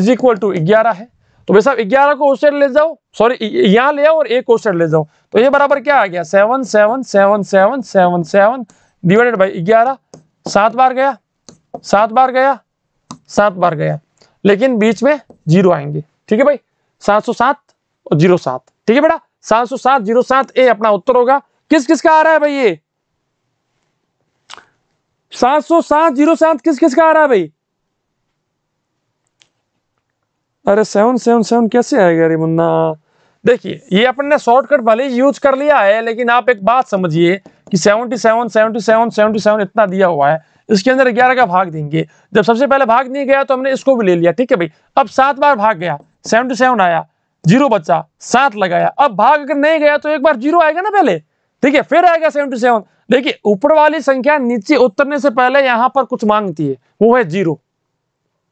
is equal to ग्यारह है तो भाई साहब ग्यारह को उस साइड ले जाओ सॉरी यहाँ ले आओ और एक उस साइड ले जाओ तो ये बराबर क्या आ गया seven seven seven seven seven seven divided by ग्यारह सात बार गया सात बार गया सात बार गया लेकिन बीच में जीरो आएंगे ठीक है भाई सात सौ सात और जीरो सात ठीक है बेटा सात सौ सात जीरो सात ए अपना उत्तर होगा किस किस का आ रहा है भाई ये सात सौ सात जीरो सात किस किस का आ रहा है भाई अरे सेवन सेवन सेवन कैसे आएगा अरे मुन्ना देखिए ये अपन ने शॉर्टकट भले ही यूज कर लिया है लेकिन आप एक बात समझिए कि seventy seven seventy seven seventy seven इतना दिया हुआ है इसके अंदर ग्यारह का भाग देंगे जब सबसे पहले भाग नहीं गया तो हमने इसको भी ले लिया ठीक है भाई अब सात बार भाग गया सेवनटी सेवन आया जीरो बचा सात लगाया अब भाग अगर नहीं गया तो एक बार जीरो आएगा ना पहले ठीक है फिर आएगा सेवनटी सेवन देखिए ऊपर वाली संख्या नीचे उतरने से पहले यहां पर कुछ मांगती है वो है जीरो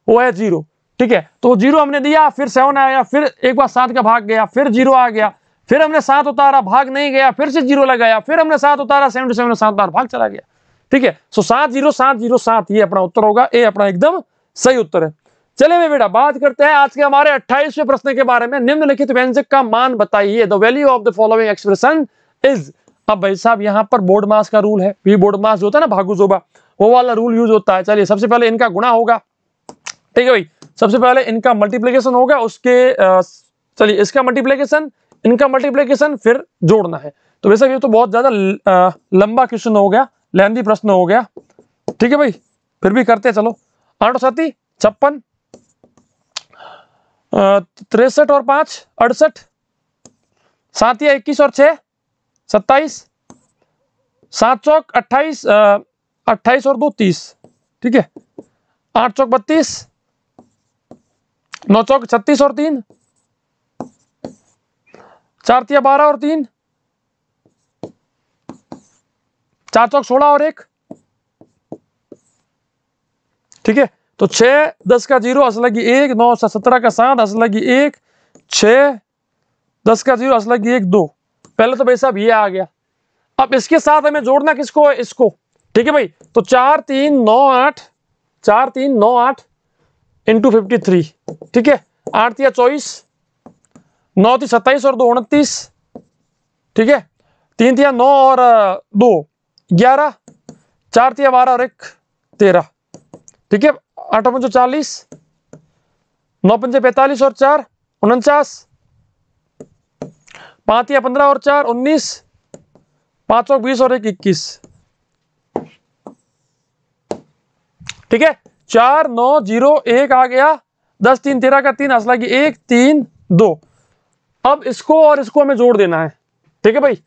वो है जीरो ठीक है तो जीरो हमने दिया फिर सेवन आया फिर एक बार सात का भाग गया फिर जीरो आ गया फिर हमने सात उतारा भाग नहीं गया फिर से जीरो लगाया फिर हमने सात उतारा सेवन टू सेवन सात बार भाग चला गया ठीक है सो सात जीरो सात जीरो सात ये अपना उत्तर होगा ये अपना एकदम सही उत्तर है चले मैं बेटा बात करते हैं आज के हमारे अट्ठाईसवें प्रश्न के बारे में निम्नलिखित व्यंजक का मान बताइए the value of the following expression is अब भाई साहब यहाँ पर बोर्ड मास का रूल है वी बोर्ड मास जो होता है ना भागुजोबा वो वाला रूल यूज होता है चलिए सबसे पहले इनका गुणा होगा ठीक है भाई सबसे पहले इनका मल्टीप्लीकेशन होगा उसके चलिए इसका मल्टीप्लीकेशन इनका मल्टीप्लीकेशन फिर जोड़ना है तो वैसे ये तो बहुत ज्यादा लंबा क्वेश्चन हो गया लेंदी प्रश्न हो गया ठीक है भाई फिर भी करते हैं चलो आठ साथी छप्पन तिरसठ और पांच अड़सठ सात या इक्कीस और छह सत्ताईस सात चौक अट्ठाईस अट्ठाईस और दो तीस ठीक है आठ चौक बत्तीस नौ चौक छत्तीस और तीन चार तिया बारह और तीन चार चौक सोलह और एक ठीक है तो छ दस का जीरो असल की एक नौ सत्रह का सात की एक छ दस का जीरो की एक दो पहले तो भाई साहब ये आ गया अब इसके साथ हमें जोड़ना किसको है इसको ठीक है भाई तो चार तीन नौ आठ चार तीन नौ आठ इंटू फिफ्टी थ्री ठीक है आठ या चौबीस नौ थी सत्ताईस और दो उनतीस ठीक है तीन थी नौ और दो ग्यारह चार थी बारह और एक तेरह ठीक है आठ पंचो चालीस नौ पंचे पैंतालीस और चार उनचास पाँच या पंद्रह और चार उन्नीस पाँच और बीस और एक इक्कीस ठीक है चार नौ जीरो एक आ गया दस तीन तेरह का तीन असला की एक तीन दो अब इसको और इसको हमें जोड़ देना है ठीक है भाई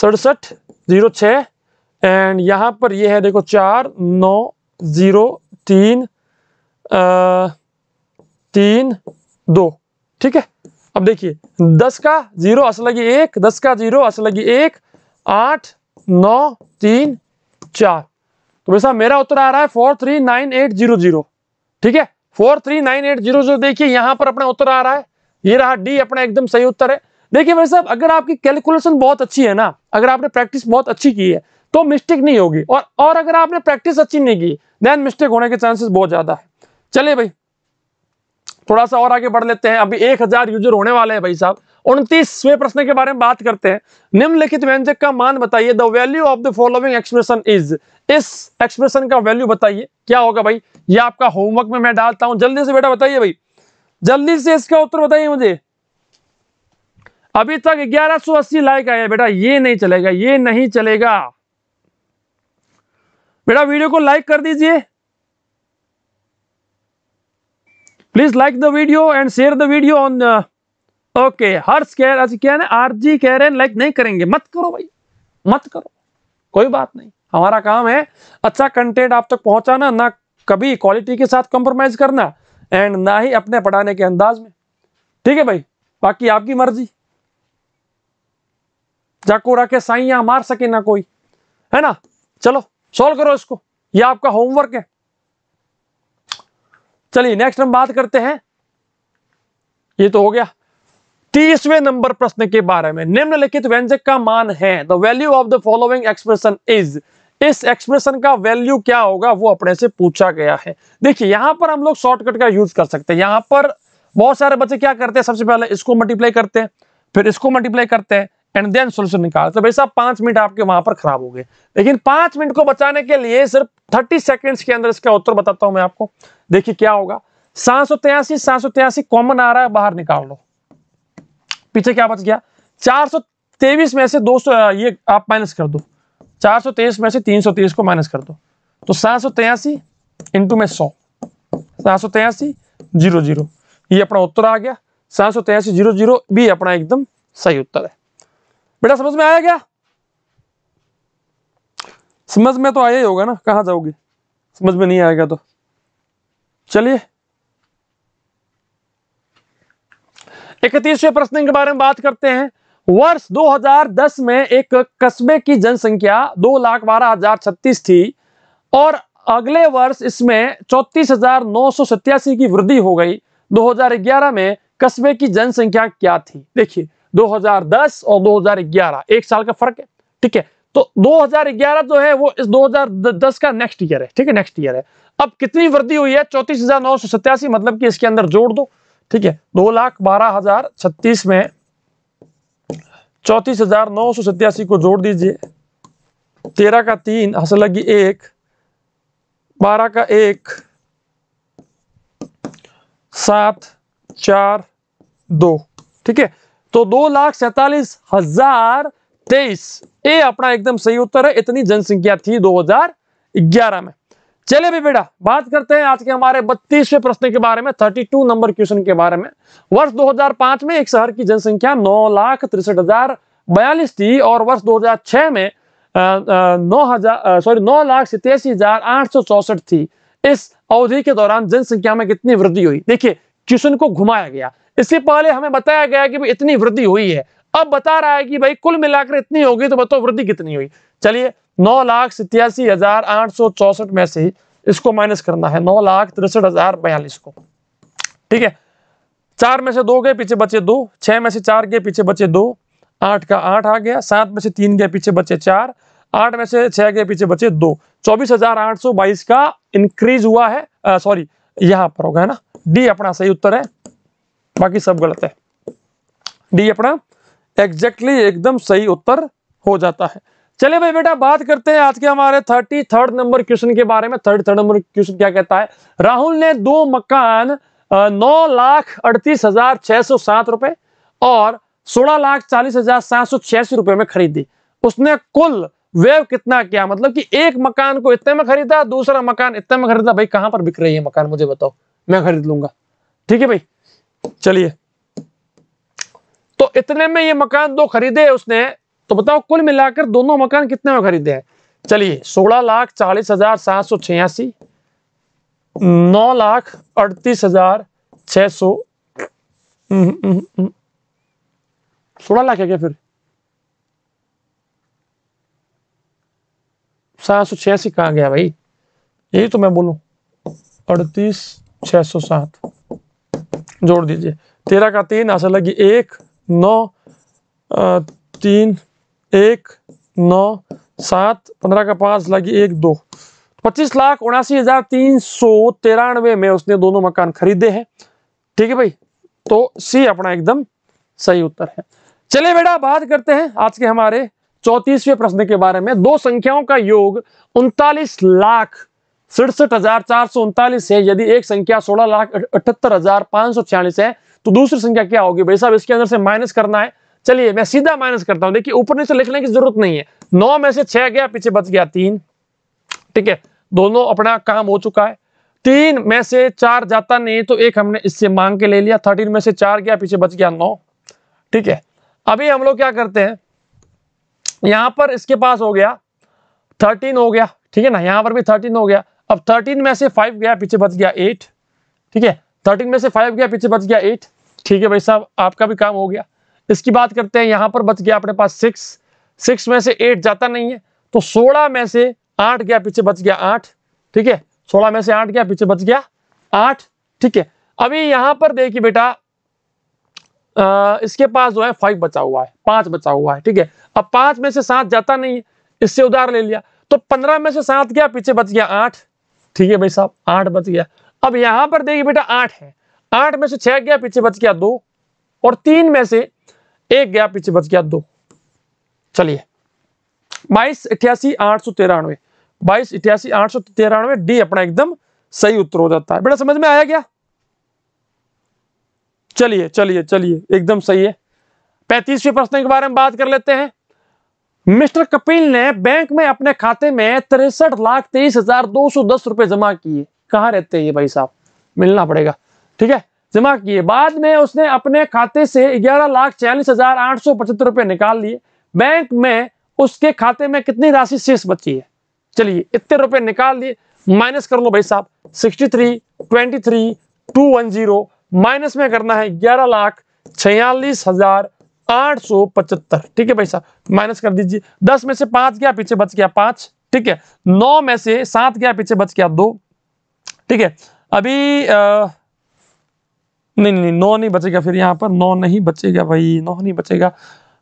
सड़सठ जीरो छ एंड यहां पर ये है देखो चार नौ ज़ीरो तीन आ, तीन दो ठीक है अब देखिए दस का ज़ीरो की एक दस का ज़ीरो असलगी एक आठ नौ तीन चार तो भाई साहब मेरा उत्तर आ रहा है four three nine eight zero zero ठीक है four three nine eight zero zero देखिए यहाँ पर अपना उत्तर आ रहा है ये रहा डी अपना एकदम सही उत्तर है देखिए भाई साहब अगर आपकी कैलकुलेशन बहुत अच्छी है ना अगर आपने प्रैक्टिस बहुत अच्छी की है तो मिस्टेक नहीं होगी और और अगर आपने प्रैक्टिस अच्छी नहीं की देन मिस्टेक होने के चांसेस बहुत ज्यादा है चलिए भाई थोड़ा सा और आगे बढ़ लेते हैं अभी एक हजार यूजर होने वाले हैं भाई साहब उनतीसवें प्रश्न के बारे में बात करते हैं निम्नलिखित व्यंजक का मान बताइए the value of the following expression is इस एक्सप्रेशन का वैल्यू बताइए क्या होगा भाई ये आपका होमवर्क में मैं डालता हूं जल्दी से बेटा बताइए भाई जल्दी से इसका उत्तर बताइए मुझे अभी तक 1180 लाइक आया बेटा ये नहीं चलेगा ये नहीं चलेगा बेटा वीडियो को लाइक कर दीजिए please like the video and share the video on okay Harsh कह रहा क्या ना जी कह रहे हैं लाइक नहीं करेंगे मत करो भाई मत करो कोई बात नहीं हमारा काम है अच्छा कंटेंट आप तक पहुंचाना ना कभी क्वालिटी के साथ कॉम्प्रोमाइज करना एंड ना ही अपने पढ़ाने के अंदाज में ठीक है भाई बाकी आपकी मर्जी जाकूरा रखे साइया मार सके ना कोई है ना चलो सॉल्व करो इसको ये आपका होमवर्क है चलिए नेक्स्ट हम बात करते हैं ये तो हो गया तीसवें नंबर प्रश्न के बारे में निम्नलिखित व्यंजक का मान है the value of the following expression is इस एक्सप्रेशन का वैल्यू क्या होगा वो अपने से पूछा गया है देखिए यहां पर हम लोग शॉर्टकट का यूज कर सकते हैं यहां पर बहुत सारे बच्चे क्या करते हैं सबसे पहले इसको मल्टीप्लाई करते हैं फिर इसको मल्टीप्लाई करते हैं एंड देन सोल्यूशन निकालते तो भाई साहब पांच मिनट आपके वहां पर खराब हो गए लेकिन पांच मिनट को बचाने के लिए सिर्फ थर्टी सेकेंड्स के अंदर इसका उत्तर बताता हूं मैं आपको देखिए क्या होगा सात सौ तिरासी सात सौ तिरासी कॉमन आ रहा है बाहर निकाल लो पीछे क्या बच गया चार सौ तेईस में से दो सौ ये आप माइनस कर दो चार सौ तेईस में से तीन सौ तेईस को माइनस कर दो तो सात सौ तिरासी इंटू में सौ सात सौ तिरासी जीरो जीरो ये अपना उत्तर आ गया सात सौ तिरासी जीरो जीरो भी अपना एकदम सही उत्तर है बेटा समझ में आया क्या समझ में तो आया ही होगा ना कहा जाओगे समझ में नहीं आएगा तो चलिए इकतीसवें प्रश्न के बारे में बात करते हैं वर्ष 2010 में एक कस्बे की जनसंख्या दो लाख बारह हजार छत्तीस थी और अगले वर्ष इसमें चौतीस हजार नौ सौ सत्यासी की वृद्धि हो गई 2011 में कस्बे की जनसंख्या क्या थी देखिए 2010 और 2011 एक साल का फर्क है ठीक है तो 2011 जो है वो इस 2010 का नेक्स्ट ईयर है ठीक है नेक्स्ट ईयर है अब कितनी वृद्धि हुई है चौतीस हजार नौ सौ सत्यासी मतलब कि इसके अंदर जोड़ दो ठीक है दो लाख बारह हजार छत्तीस में चौतीस हजार नौ सौ सत्यासी को जोड़ दीजिए तेरह का तीन हंस लगी एक बारह का एक सात चार दो ठीक है तो दो लाख सैतालीस हजार तेईस ये अपना एकदम सही उत्तर है इतनी जनसंख्या थी 2011 में चले भी बेटा बात करते हैं आज के हमारे बत्तीसवें प्रश्न के बारे में 32 नंबर क्वेश्चन के बारे में वर्ष 2005 में एक शहर की जनसंख्या नौ लाख तिरसठ हजार बयालीस थी और वर्ष 2006 में नौ हजार सॉरी नौ लाख सतासी हजार आठ सौ चौसठ थी इस अवधि के दौरान जनसंख्या में कितनी वृद्धि हुई देखिए क्वेश्चन को घुमाया गया इससे पहले हमें बताया गया कि इतनी वृद्धि हुई है अब बता रहा है कि भाई कुल मिलाकर इतनी होगी तो बताओ वृद्धि कितनी हुई चलिए नौ लाख सितयासी हजार आठ सौ चौसठ में से इसको माइनस करना है नौ लाख तिरसठ हजार बयालीस को ठीक है चार में से दो गए पीछे बचे दो छह में से चार गए पीछे बचे दो आठ का आठ आ गया सात में से तीन गए पीछे बचे चार आठ में से छह गए पीछे बचे दो चौबीस हजार आठ सौ बाईस का इंक्रीज हुआ है सॉरी यहां पर होगा है ना डी अपना सही उत्तर है बाकी सब गलत है डी अपना एग्जैक्टली एकदम सही उत्तर हो जाता है चले भाई बेटा बात करते हैं आज के हमारे थर्टी थर्ड नंबर क्वेश्चन के बारे में थर्टी थर्ड नंबर क्वेश्चन क्या कहता है राहुल ने दो मकान नौ लाख अड़तीस हजार छह सौ सात रुपए और सोलह लाख चालीस हजार सात सौ छियासी रुपए में खरीदी उसने कुल वेव कितना किया मतलब कि एक मकान को इतने में खरीदा दूसरा मकान इतने में खरीदा भाई कहां पर बिक रही है मकान मुझे बताओ मैं खरीद लूंगा ठीक है भाई चलिए तो इतने में ये मकान दो खरीदे उसने तो बताओ कुल मिलाकर दोनों मकान कितने में खरीदे हैं चलिए सोलह लाख चालीस हजार सात सौ छियासी नौ लाख अड़तीस हजार छ सौ हम्म, हम्म, हम्म, सोलह लाख है क्या फिर सात सौ छियासी कहा गया भाई यही तो मैं बोलू अड़तीस छह सौ सात जोड़ दीजिए तेरह का तीन आशा लगी एक नौ तीन एक नौ सात पंद्रह का पांच लगी एक दो पच्चीस लाख उनासी हजार तीन सौ तिरानवे में उसने दोनों मकान खरीदे हैं ठीक है भाई तो सी अपना एकदम सही उत्तर है चलिए बेटा बात करते हैं आज के हमारे चौतीसवें प्रश्न के बारे में दो संख्याओं का योग उनतालीस लाख सड़सठ हजार चार सौ उनतालीस है यदि एक संख्या सोलह लाख अठहत्तर हजार पांच सौ छियालीस है तो दूसरी संख्या क्या होगी भाई साहब इसके अंदर से माइनस करना है चलिए मैं सीधा माइनस करता हूं देखिए ऊपर नीचे लिखने की जरूरत नहीं है नौ में से छह गया पीछे बच गया तीन ठीक है दोनों अपना काम हो चुका है तीन में से चार जाता नहीं तो एक हमने इससे मांग के ले लिया थर्टीन में से चार गया पीछे बच गया नौ ठीक है अभी हम लोग क्या करते हैं यहां पर इसके पास हो गया थर्टीन हो गया ठीक है ना यहां पर भी थर्टीन हो गया अब थर्टीन में से फाइव गया पीछे बच गया एट ठीक है थर्टीन में से फाइव गया पीछे बच गया एट ठीक है भाई साहब आपका भी काम हो गया इसकी बात करते हैं यहां पर बच गया अपने पास सिक्स सिक्स में से एट जाता नहीं है तो सोलह में से आठ गया पीछे बच गया आठ ठीक है सोलह में से आठ गया पीछे बच गया आठ ठीक है अभी यहां पर देखिए बेटा आ, इसके पास जो है फाइव बचा हुआ है पांच बचा हुआ है ठीक है अब पांच में से सात जाता नहीं है इससे उधार ले लिया तो पंद्रह में से सात गया पीछे बच गया आठ ठीक है भाई साहब आठ बच गया अब यहां पर देखिए बेटा आठ है आठ में से छह गया पीछे बच गया दो और तीन में से एक गया पीछे बच गया दो चलिए बाईस अठासी आठ सौ तिरानवे बाईस अठासी आठ सौ तिरानवे डी अपना एकदम सही उत्तर हो जाता है बेटा समझ में आया क्या चलिए चलिए चलिए एकदम सही है पैंतीसवें प्रश्न के बारे में बात कर लेते हैं मिस्टर कपिल ने बैंक में अपने खाते में तिरसठ लाख तेईस हजार दो सौ दस रुपए जमा किए कहा रहते हैं ये भाई साहब मिलना पड़ेगा ठीक है जमा किए बाद में उसने अपने खाते से ग्यारह लाख छियालीस हजार आठ सौ पचहत्तर रुपये निकाल लिए बैंक में उसके खाते में कितनी राशि शेष बची है चलिए इतने रुपए निकाल लिए माइनस कर लो भाई साहब sixty three twenty three two one zero minus में करना है ग्यारह लाख छियालीस हजार आठ सौ पचहत्तर ठीक है भाई साहब माइनस कर दीजिए दस में से पांच गया पीछे बच गया पांच ठीक है नौ में से सात गया पीछे बच गया दो ठीक है अभी आ, नहीं नहीं नौ नहीं बचेगा फिर यहाँ पर नौ नहीं बचेगा भाई नौ नहीं बचेगा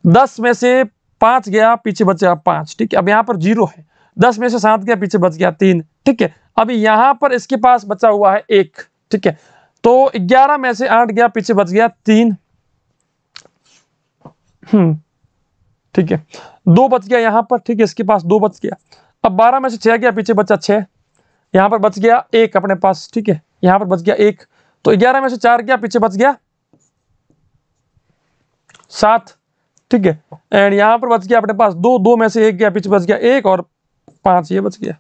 दस में से पांच गया पीछे बचेगा पांच ठीक है अब यहाँ पर जीरो है दस में से सात गया पीछे बच गया तीन ठीक है अभी यहाँ पर इसके पास बचा हुआ है एक ठीक है तो ग्यारह में से आठ गया पीछे बच गया तीन हम्म ठीक है दो बच गया यहाँ पर ठीक है इसके पास दो बच गया अब बारह में से छह गया पीछे बचा छह यहाँ पर बच गया एक अपने पास ठीक है यहाँ पर बच गया एक तो ग्यारह में से चार क्या पीछे बच गया सात ठीक है एंड यहां पर बच गया अपने पास दो दो में से एक गया पीछे बच गया एक और पांच ये बच गया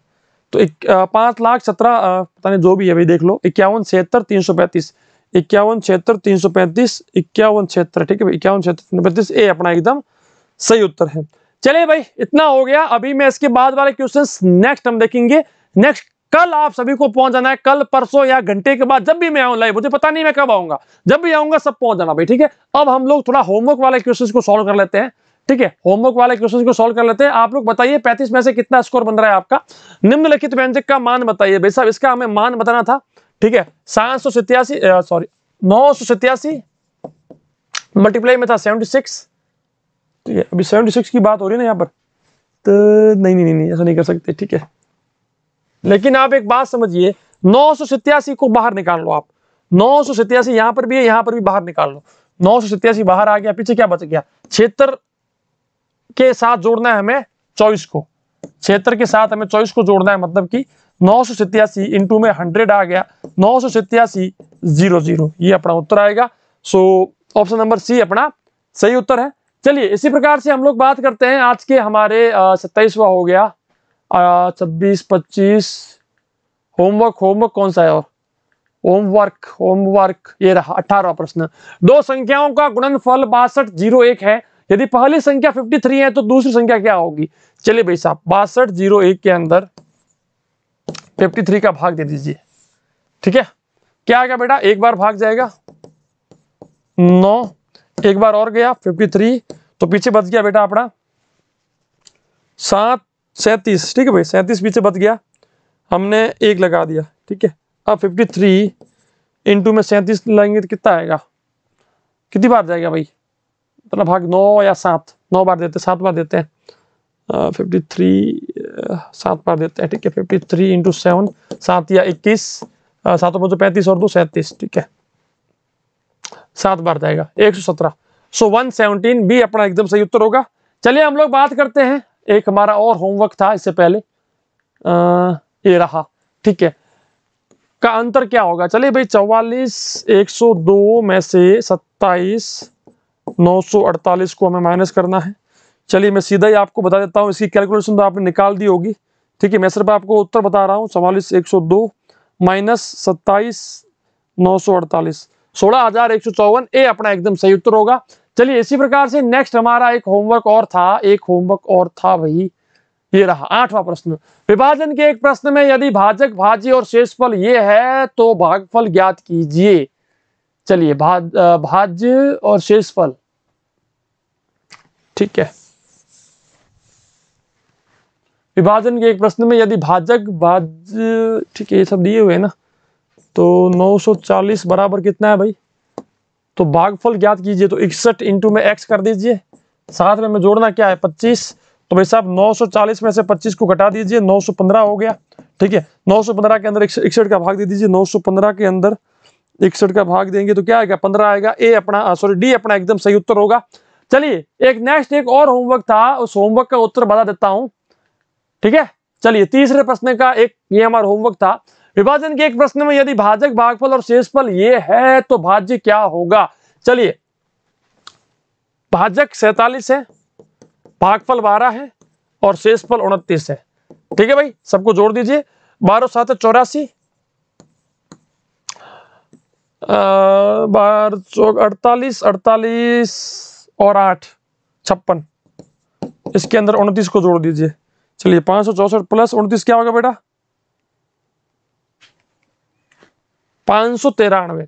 तो एक पांच लाख सत्रह पता नहीं जो भी है भाई देख लो इक्यावन छिहत्तर तीन सौ पैंतीस इक्यावन छिहत्तर तीन सौ पैंतीस इक्यावन छिहत्तर ठीक है इक्यावन छिहत्तर तीन सौ पैंतीस ए अपना एकदम सही उत्तर है चलिए भाई इतना हो गया अभी मैं इसके बाद वाले क्वेश्चन नेक्स्ट हम देखेंगे नेक्स्ट कल आप सभी को पहुंच जाना है कल परसों या घंटे के बाद जब भी मैं आऊं लाइव मुझे पता नहीं मैं कब आऊंगा जब भी आऊंगा सब पहुंच जाना भाई ठीक है अब हम लोग थोड़ा होमवर्क वाले क्वेश्चन को सोल्व कर लेते हैं ठीक है होमवर्क वाले क्वेश्चन को सोल्व कर लेते हैं आप लोग बताइए पैंतीस में से कितना स्कोर बन रहा है आपका निम्नलिखित व्यंजक का मान बताइए भाई साहब इसका हमें मान बताना था ठीक है सात सौ सत्यासी सॉरी नौ सौ सत्यासी मल्टीप्लाई में था सेवेंटी सिक्स ठीक है अभी सेवेंटी सिक्स की बात हो रही है ना यहाँ पर तो नहीं नहीं नहीं ऐसा नहीं कर सकते ठीक है लेकिन आप एक बात समझिए नौ को बाहर निकाल लो आप नौ सौ सत्यासी यहां पर भी है यहां पर भी बाहर निकाल लो नौ सौ सत्यासी बाहर आ गया पीछे क्या बच गया क्षेत्र के साथ जोड़ना है हमें चौबीस को क्षेत्र के साथ हमें चौबीस को जोड़ना है मतलब कि नौ सौ सत्यासी इंटू में हंड्रेड आ गया नौ सौ सत्यासी जीरो जीरो ये अपना उत्तर आएगा सो ऑप्शन नंबर सी अपना सही उत्तर है चलिए इसी प्रकार से हम लोग बात करते हैं आज के हमारे सत्ताईसवा हो गया छब्बीस पच्चीस होमवर्क होमवर्क कौन सा है और होमवर्क होमवर्क ये रहा अठारह प्रश्न दो संख्याओं का गुणनफल बासठ जीरो एक है यदि पहली संख्या 53 है तो दूसरी संख्या क्या होगी चलिए भाई साहब बासठ जीरो एक के अंदर 53 का भाग दे दीजिए ठीक है क्या आ गया बेटा एक बार भाग जाएगा नौ एक बार और गया 53 तो पीछे बच गया बेटा अपना सात सैंतीस ठीक है भाई सैंतीस पीछे बच गया हमने एक लगा दिया ठीक है अब फिफ्टी थ्री इंटू में सैंतीस लगाएंगे तो कितना आएगा कितनी बार जाएगा भाई मतलब भाग नौ या सात नौ बार देते सात बार देते हैं फिफ्टी थ्री सात बार देते हैं ठीक है फिफ्टी थ्री इंटू सेवन सात या इक्कीस सातों सौ तो पैंतीस और दो सैंतीस ठीक है सात बार जाएगा एक सौ सत्रह सो वन सेवनटीन बी अपना एकदम सही उत्तर होगा चलिए हम लोग बात करते हैं एक हमारा और होमवर्क था इससे पहले आ, ये रहा ठीक है का अंतर क्या होगा चलिए भाई चौवालीस 102 में से 27 948 को हमें माइनस करना है चलिए मैं सीधा ही आपको बता देता हूँ इसकी कैलकुलेशन तो आपने निकाल दी होगी ठीक है मैं सिर्फ आपको उत्तर बता रहा हूँ चौवालीस एक सौ दो माइनस सत्ताईस नौ सौ अड़तालीस सोलह हजार एक सौ चौवन ए अपना एकदम सही उत्तर होगा चलिए इसी प्रकार से नेक्स्ट हमारा एक होमवर्क और था एक होमवर्क और था भाई ये रहा आठवां प्रश्न विभाजन के एक प्रश्न में यदि भाजक भाज्य और शेषफल ये है तो भागफल ज्ञात कीजिए चलिए भाज भाज्य और शेषफल ठीक है विभाजन के एक प्रश्न में यदि भाजक भाज्य ठीक है ये सब दिए हुए ना तो 940 बराबर कितना है भाई तो भागफल ज्ञात कीजिए तो इकसठ इंटू में एक्स कर दीजिए साथ में मैं जोड़ना क्या है पच्चीस तो भाई साहब 940 में से 25 को घटा दीजिए 915 हो गया ठीक है 915 के अंदर इकसठ का भाग दे दीजिए 915 के अंदर इकसठ का भाग देंगे तो क्या आएगा 15 आएगा ए अपना सॉरी डी अपना एकदम सही उत्तर होगा चलिए एक नेक्स्ट एक और होमवर्क था उस होमवर्क का उत्तर बता देता हूं ठीक है चलिए तीसरे प्रश्न का एक ये हमारा होमवर्क था विभाजन के एक प्रश्न में यदि भाजक भागफल और शेषफल ये है तो भाज्य क्या होगा चलिए भाजक सैतालीस है भागफल बारह है और शेषफल उनतीस है ठीक है भाई सबको जोड़ दीजिए बारह सात चौरासी बार चौक अड़तालीस अड़तालीस और आठ छप्पन इसके अंदर उनतीस को जोड़ दीजिए चलिए पांच सौ चौसठ प्लस उनतीस क्या होगा बेटा पांच सौ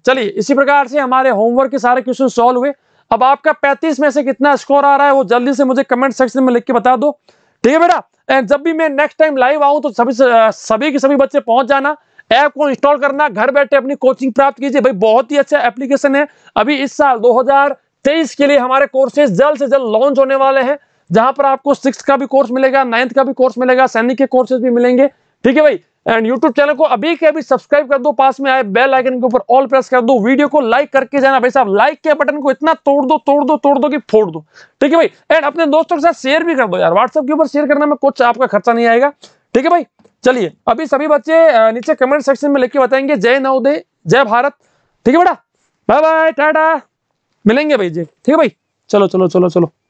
चलिए इसी प्रकार से हमारे होमवर्क के सारे क्वेश्चन सोल्व हुए अब आपका पैंतीस में से कितना स्कोर आ रहा है वो जल्दी से मुझे कमेंट सेक्शन में लिख के बता दो ठीक है बेटा जब भी मैं नेक्स्ट टाइम लाइव आऊं तो सभी सभी के सभी बच्चे पहुंच जाना ऐप को इंस्टॉल करना घर बैठे अपनी कोचिंग प्राप्त कीजिए भाई बहुत ही अच्छा एप्लीकेशन है अभी इस साल 2023 के लिए हमारे कोर्सेज जल्द से जल्द लॉन्च होने वाले हैं जहां पर आपको सिक्स का भी कोर्स मिलेगा नाइन्थ का भी कोर्स मिलेगा सैनिक के कोर्सेज भी मिलेंगे ठीक है भाई एंड यूट्यूब चैनल को अभी के अभी सब्सक्राइब कर दो पास में आए बेल आइकन के ऊपर ऑल प्रेस कर दो वीडियो को लाइक करके जाना भाई साहब लाइक के बटन को इतना तोड़ दो तोड़ दो तोड़ दो कि फोड़ दो ठीक है भाई एंड अपने दोस्तों के साथ शेयर भी कर दो यार व्हाट्सएप के ऊपर शेयर करने में कुछ आपका खर्चा नहीं आएगा ठीक है भाई चलिए अभी सभी बच्चे नीचे कमेंट सेक्शन में लिख के बताएंगे जय नवोदय जय भारत ठीक है बेटा बाय बाय टाटा मिलेंगे भाई जी ठीक है भाई चलो चलो चलो चलो